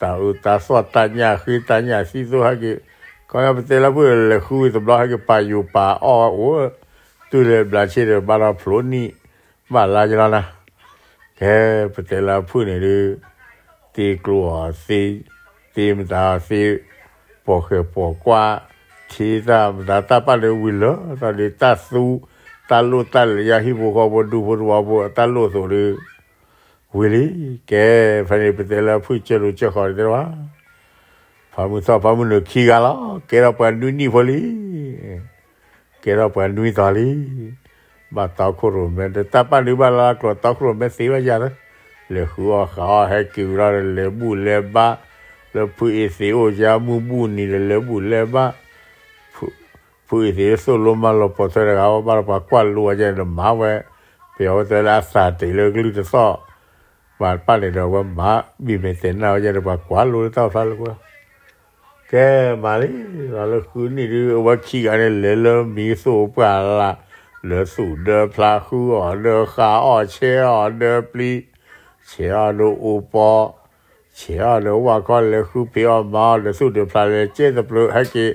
ta u ta so ta nya hu ta nya si so ha ge ka ya te la bu le hu to bla ha ge pa yu pa o o tu le bla che le ba la plo ni ba la ja na ke pe te la pu ne le ti klo si ti mi ta si po he po kwa ทีตามดาตาปาเลวิลตาเลตาสูตาลูตาลยาฮิบุกอบดูบรัวบตาลูสุรีวิลีแกฟันีปเตลาฟุชเชลูเจคอร์เดรวาฟามุสอฟามุนกีกาลาเกราปันดุนีฟอลีเกราปันดุนีตาลีบาตาครูเมดตาปาลิบาลากรตาครูเมสีวะยาเลหัวขาให้กิวราเลบุเลบะเลพุเอิสิโอจามุบุนีเลบุเลบะพู้ที่สุลุ่มาพอเสร็จ้วมาปักควันลัวาจนมาเวเปียวเสร็จแล้วสาติเลยกลุ่จะซ้อมาปั้นเลยเราว่ามาบีเมเตนเราจนรักควันลุ่ยเต้าสังกูแกมาลิเราคืนนี้ว่าขี้กันเลเลยมีสูบกันละเลือสูดเดอพลาคืออ่อเดอขาอ่อเชออ่เดอปลีเชออ่อเดออูปอเชออ่อเดว่าก่นเลยคือเปียวมาเลือสูดเดอพลาเลยเจนสับเลือให้กี่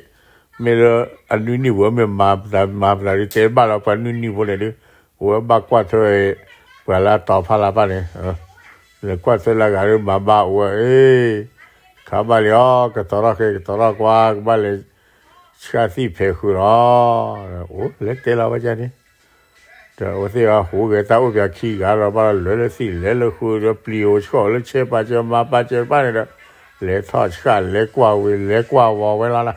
Mira al univo me mapla mapla de te bala pa univo le le o ba cuatro e para ta pa la pa le le cuatro la gare ma ba o e ka ba le o ka to ra ke to ra kwa ba le ska si pe khu ra o le te la ba ja ni ta o se a ho ge ta o bia ki ga ra ba le le si le le khu ro pli o cho le che pa che ma pa che pa le le tho cha le kwa we le kwa wa we la la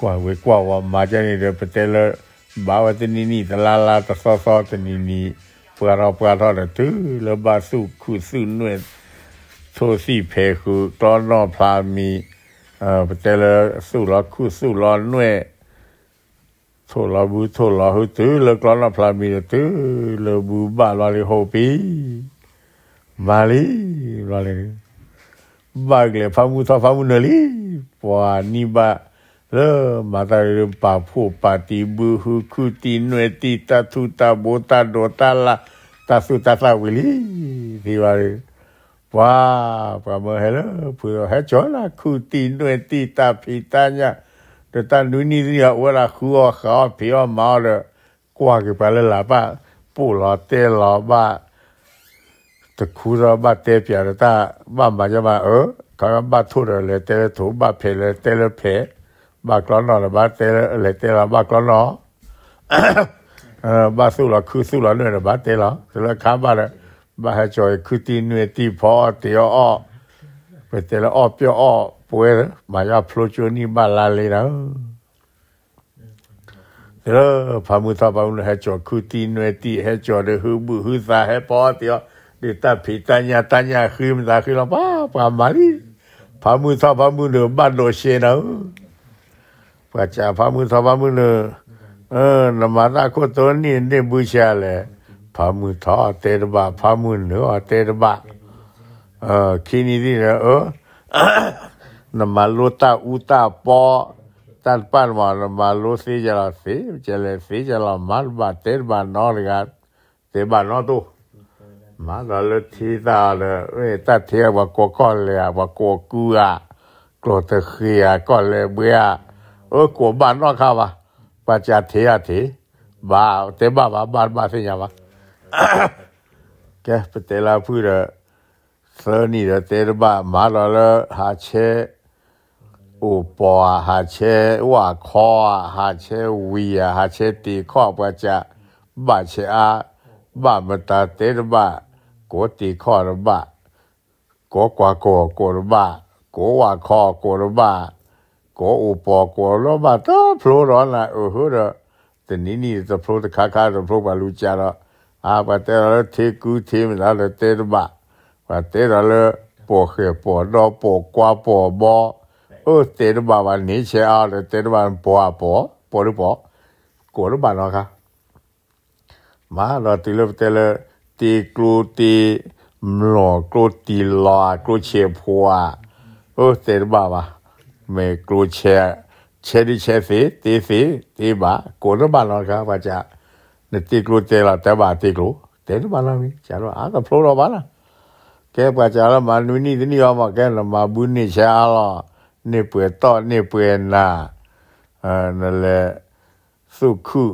กว่าเวกว่าว่ามาจะนี่เดวไปเเลบ่าวตินีนี่ตลาลาตซอซอตนีนี่เพื่อเราเพื่อเรทอดทื่อแล้วบาสุคูสุนเวทโทซี่เพคือตอนนอพามี เอ่อไปเเลสู้รอคูสู้รอนเวโทรลาบุโทรลาหูตื้อแล้วกลอนนอพามีตื้อแล้วบูบาลาลิโฮปีมาลีวาลี bagle famu ta famu nali wa ni ba le mata le pa phu pa ti bu hu ku ti nwe ti ta tu ta bo ta do ta la ta su ta sa wi li di wa le wa pa mo he le pu lo he cho la ku ti nwe ti ta phi ta nya de ta nu ni ri ya wa la khu o kha phi o ma le kwa ke pa le la ba pu lo te lo ba တခုရဘတဲပြရတာဘာမကြမအကရဘထူရလေတဲထူဘဖဲလေတဲလဖဲဘကလောနဘတဲလေတဲလဘကလောနဘသုလခုသုလနဲ့ဘတဲလသလခါပါလေဘာဟချောခုတီနွေတီဖောတေအောပတဲလအောပြောအောပွဲမရဖလိုချိုနီဘလာလေနော်ဒါဖာမူတာပေါင်းဟဲချောခုတီနွေတီဟဲချောလေဟူဘူးဟူစာဟဲပေါ်တေအောดิตาผีตายาตายาคือมันตาคือเราบ้าพามาดิพามือท้อพามือเหนือบ้านโดเชนเอาพระเจ้าพามือท้อพามือเนือเออนมาตาโคตรนี่เนี่ยบูชาเลยพามือท้อเตระบาพามือเนื้อเตระบาเออคีนี่ดิเออ นมาลูตาอุตาปอตันปันมานมาลูสีจะลาสีจะเลสีจะลามาบาเตบานอรกัเตบานอตู马老老提到了，喂，咱提我过过了，我过过啊，过得黑啊，过来不呀？我过慢，侬看吧，把家提呀提，马得马嘛马马生伢嘛，给不？得了不了？说你了得了吧？马老老哈切，有包啊哈切，有卡啊哈切，有烟哈切，有卡不家，没钱啊，买么的得了吧？โกตีข้อรบะโกกว่าโกโกรบะโกว่าข้อโกรบะโกอุปโกรบะต้องพลูร้อนละโอ้โหเด้แต่นี่นี่จะพลูตะคาคาจะพลูบาลูจาระอาัะเตระเทกูเทมและเลเตระบะัะเตระเลปวเขียปวดอปวกว่าปวบอเออเตระบะวันนี้เชียร์เลเตระบะปวปวปวหรือปวโกรบะเนาะค่ะมาเราติเลเตระตีกลูตีมหลอกลูตีลอกลูเชพัวโอ้เสร็จบ้าวะเมกลูเชเชดิเชสีตีสีตีบ้ากูนบ้านเราครับว่าจะนตีกลูเจเราแต่บ้าตีกลูเต็มบ้านเรามีจ้าเราอ่ะก็พลูเราบ้านละแกป่าจ้าเรามาหนุ่ยนี่นี่เอามาแกเรามาบุญนี่เช้าเรานี่เปื่อยต้อนี่เปื่อยนาเออนั่นแหละสุขุ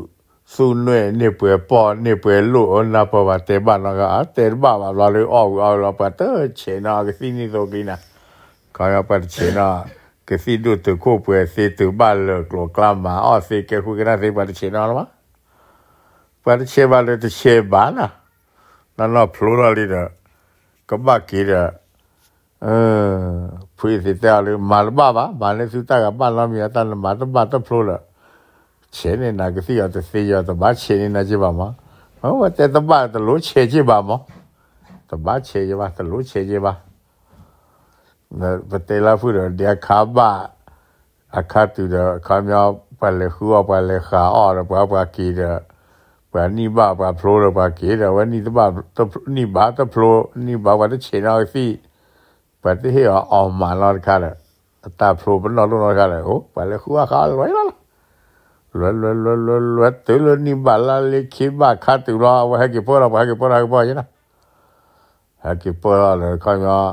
สูนเนี่ยเปื่อปอนี่เปื่อลูกนาปวัติบ้านเราก็เตอบ้าบาเราเลยออกเอาเราไปเตอเชนาก็สิ่นี้ตรงนี้นะขอาไปเชนาก็สิ่ดูตัวคู่เปื่อสิ่งตัวบ้านเลิกลวกล้ามาอ๋อสิ่แกคุยกันนสิ่งไปเชนาหรอวะไปเชบ้านเลยตัวเชบ้านนะนั่นเราพลุเระเลยเด้อก็บ้ากี่เด้อเออพูดสิเตาเลยมาบ้าบ้ามาเลยสุดท้ายกับบ้านเรามีอาตานมาต้องบ้านต้องพลุเลยခြေနဲ့နာကစီရတစီရတဘာခြေနဲ့နာကြည့်ပါမဟောတဲ့တဘာတလို့ခြေကြည့်ပါမတဘာခြေကြပါတလို့ခြေကြပါဗတေလာဖူရတဲ့ခါဘာအခါတူတဲ့ခါမြောက်ပလေခူပလေခါအော်ဘာဘာကီတဲ့ဘာနိဘာဘာဖလိုရဘာကီတဲ့ဝနိတဘာတနိဘာတဖလိုနိဘာဘာတခြေနာစီပတိဟေအောင်မာလာခါတဲ့တာဖလိုဘနော်လုံးခါတဲ့ဟိုပလေခူအခါလွယ်လားล้วล้วล้วล้วล้วตัวนี้บาลาลิขิบาคาติรอว่ให้กี่ปอร์าให้กี่ปอร์ให้กี่ปอร์ยังนะให้กี่ปอรเขาวาะ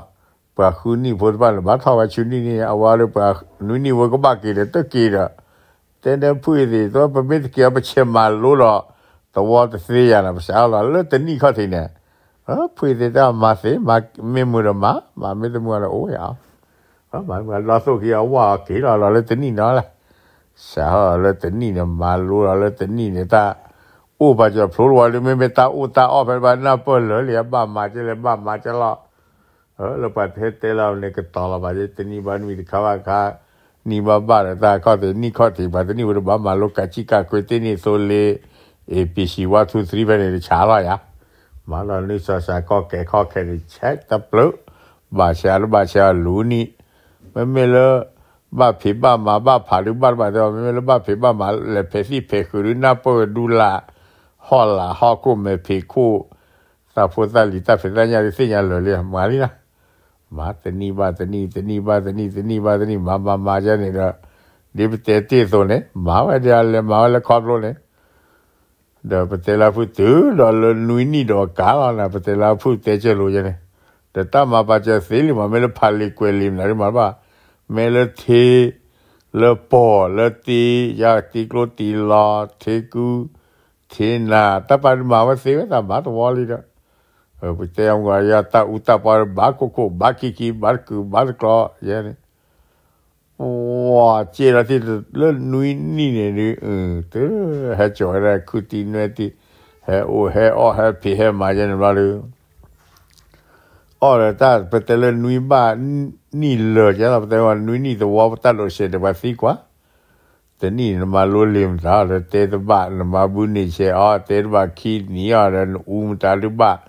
ปลาคุนี่พูดบ้านบาท้าวชุนีนี่เอาว่าเลยปานุนี่ว่าก็บ้ากี่เลยตักี่ละแต่เนี่ยพูดดีตัวไปไม่ไดเกี่ยวไปเชื่อมารู้หรอตัวตัวเสียนะไม่ใช่หอกแล้วแต่นี่เขาที่เนี่ยเออพูดดีแต่มาสิมาไม่มือละมา มาไม่ได้มือละโอ้ยอ่ะเออมาเราสู้กี่อาว่ากี่หรอกแล้วแต่นี่น้อยละสาวเลตินี่เนี่ยมาลูเราเลตินี่เนี่ยตาอู้ไปัจจุบันพลวัไม่ไม่ตาอู้ตาอ้อเป็นบ้านน่าเปิ้ลเหลียบ้ามาจะเลยบ้ามาจะละเออเราไปเพชรเตล่าเนี่ยก็ต่อละบาดเจตบนี่บ้านมีข่าวข่านี่บ้าบ้านต่ข้อเท็จนี่ข้อเท็จบาดนี่วันบ้ามาลูกกัจจิกาคุยเทนี่โซเลเอพีชีวัตุสี่เป็นเรื่องช้าละยะมาเราเนี่ยสาวสาว้อแก่ข้อแก่ในเช็คตะปลุบ้านเชียร์บาเชีาร์ลูนี่ไม่เมื่อ ma pe ma ma ma pa ma ma me ma pe ma ma le pe si pe na po e du la ho la ho ko me pe ko sa po sa li ta fe da nya de se nya lo le ma li na ma te ni ba te ni te ni ba te ni te ni ba te ni ma ma ma ja ni ra de pe te te so ne ma wa ja le ma wa le ko lo ne da pe te la fu te lo lo nu ni do ka la na pe te la fu te che lo ja ne te ta ma pa che se li ma me le pa li ku li na ri ma ba mê lơ thê lơ bò lơ tê ya tê lô tê la thê cú thê nà ta bà mà mà xế ta bà ta wà lì đó ờ bù tê ông gọi ya ta u ta bà bà cô cô bà kì kì bà cú bà clò ya nè wow chê là thê lơ núi nì nè nè ừ tê hẹ chó ra cú tê nè tê hẹ ô hẹ ô hẹ pì hẹ mà ya nè bà lì 哦，但不得了，你把你。Ờ, ni le ya la te wa nui ni ah. te wa ta lo se te wa si kwa te ni na ma lo le m ta le te te ba na ma bu ni se a te te ba ki ni a re n u m ta lu ba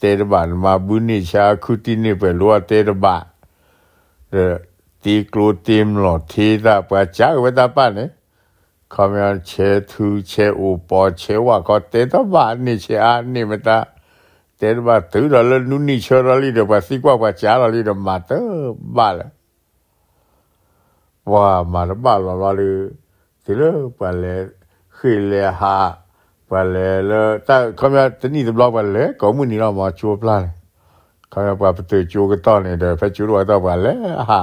te te ba na ma bu ni se a ku ti ni pe lo a te te ba le ti klo te m lo te ta pa cha ka pa ta pa ne ka me an che tu che u pa che wa ka te te ba ni se a ni me ta เดต็มาตื่นแล้วนุ่นนีเชิญแล้วลีเดมาสิกว่ากจ้าล้วีเดมาเตอร์บาละว่ามาแล้วบาแล้วลีทีเล่ปันเล่ขึ้นเล่ฮะปันเล่เลแต่เขาไม่แต่นี่จะบล็อกปเล่ก็มึงนี่เรามาชูวร์ลาดเขาไม่ไปตื่นูัวร์ก็ต้อนเลยเดยวไปจูวร์ว่าต้องปันเล่ฮะ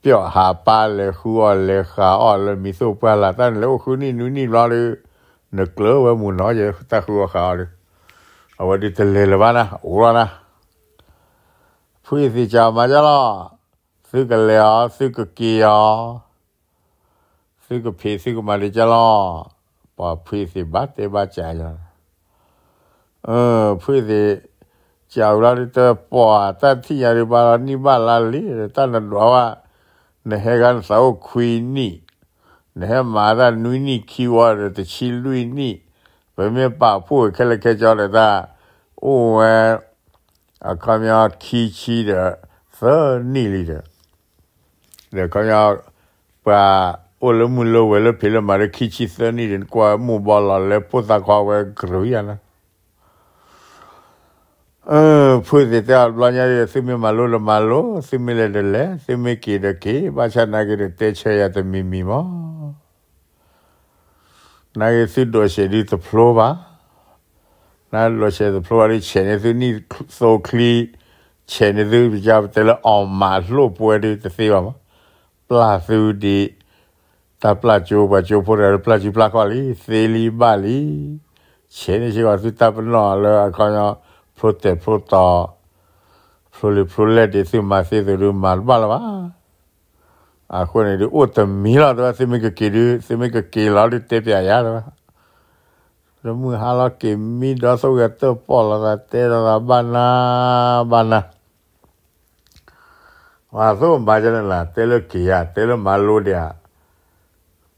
เปียกหาปาเลยคื่อนเลขาอ่อนเลมีสู้ปลาละตั้นแล้วคือนี่นู่นนี่รอเลยนึกเลอว่ามูน้อยจแต่คัวขาเลยอวันที่เลลบานะอุระนะพูดสิจามาจ้าล่ะซื้อกันเลยอซื้อกันกี่อ่ะซื้อกันผีซื้อกันมาดิยจ้าล่ะปะพูดสิบัดเดบัดใจจ้ะเออพูดสิจาเราดิตะปอแตงที่อย่างริบาลานีบ้านลาลีแต่นั่นว่าเนี่ยเหงาสาวคุยนี่เนี่ยมาดานุนี่คิวอะไรแต่ชิลุยนี่本面把铺开了开交了的，我玩啊，看下机器的分利率的，来看下把我的木楼为了赔了买的机器分利率，挂木包拿来不咋挂歪，可容易了。嗯，铺子在老年人身边马路了马路，身边来的来，身边给的给，把钱拿给的带车也得秘密嘛。na ye si do she di the flow ba na lo she the flow ri che ne si ni so clean ချေနေသူပြတယ်လအောင်မာလှုပ်ပွဲတွေတသိပါမပလာသူဒီတပလာကျိုးပါကျိုးပေါ်ရပလာကျပလာခေါ်လီသေလီပါလီချေနေရှိပါသူတပနော်လောအခေါ်ရဖရိုတက်ဖရိုတာဖရိုလီဖရိုလက်ဒီစီမာစီသူလူမာပါလားအခုနေဒီဥတမီလာတော့စေမကကေရစေမကကေလာလို့တက်ပြရတော့ရမဟာလာကေမီဒါဆိုကတော့ပေါ်လာတဲ့ရာဘာနာဘာနာဝါဆိုဘာကြလာတဲလကေရတဲလမလို့တဲ့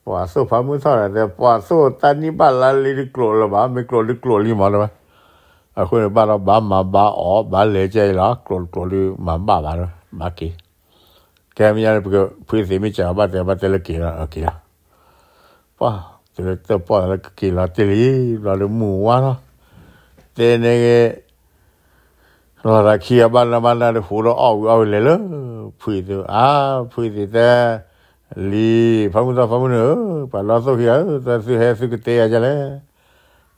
ပွာဆိုဖာမှုဆော်ရတဲ့ပွာဆိုတန်နိပါလာလီကလိုလဘာမီကလိုလီကလိုလီမလာအခုဘာလာဘာမဘာအောဘာလေကျဲလာကလိုကလိုလီမဘာဘာမကီ cambiar porque pues de mi chava te va te la que aquí la pa te la te pa la que la te li la le mu wa la te ne que la la que ya van la van la fu lo au au le lo pues de ah pues de te li vamos a vamos no para la so ya te si es que te ya le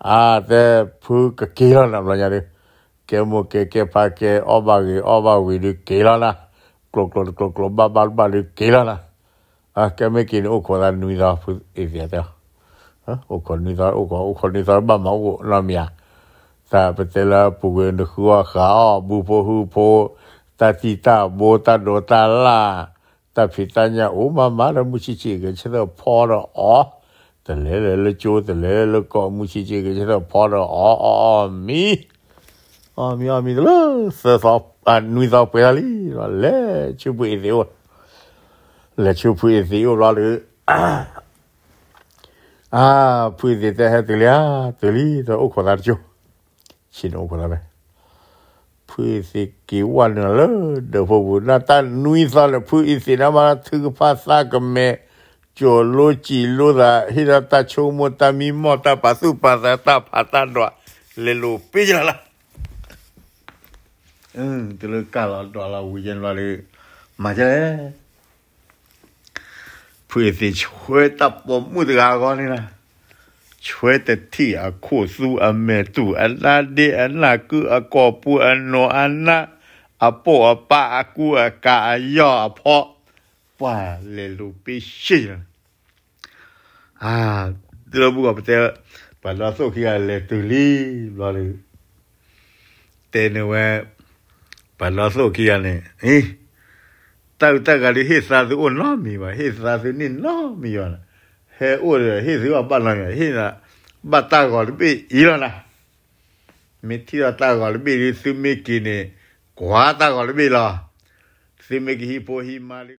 ah te fu que que la la ya le que mo que que pa que oba que oba wi que la la กลกลมกลกลมบาบาบาลกีละนะอะแกไม่กินโอคนนี้ดาพุอีเดียเดียวโอคนนี้ดาโอคนโอคนนี้ดาบ้ามาโอน้ำยาแต่เป็นเวลาปุ๋ยนึกว่าขาบุพหูโพตาติตาโบตาโดตาลาตาพิดตาเนี่ยโอ้มามาเรามุชิชิกันเชื่อพอรออแต่เลเลเลโจแต่เลเลก็มุชิชิกันเชื่อพอรออออมีออมีออมีเลยเสร็สับ a nuida pues ali le chupu e deo le chupu e deo la le ah pues de te te le te li to o kodar jo si no kodar be pues se ki wan le de fo bu na ta nuida le pu i se na ma tu pa sa ka me jo lo chi lo da hira ta chu mo ta mi mo ta pa su pa ta pa ta do le lo pe la ตัวกาตัวเราวิญญาณเมาเจ้พื่อจะช่วยตับผมมุดกากนี่นะช่วยแต่ที่อาคุสูอาเมตุอะนาเดอะนาคืออะกอปูอะโนอะนาอะปออะปะอากูอากาอะยาอะพอป้าเลลูปิชิอาตัวบุกไปเจอปลาสุขี้อะเลตุลีบลาลูเต้นเว balazokiyane eh tautagali hisazu onomiwa hisazu ninomiwana he ore hisiwa balanga hina batagol bi ilona metira tagol bi sumikine kwa tagol bi la simiki hipo himali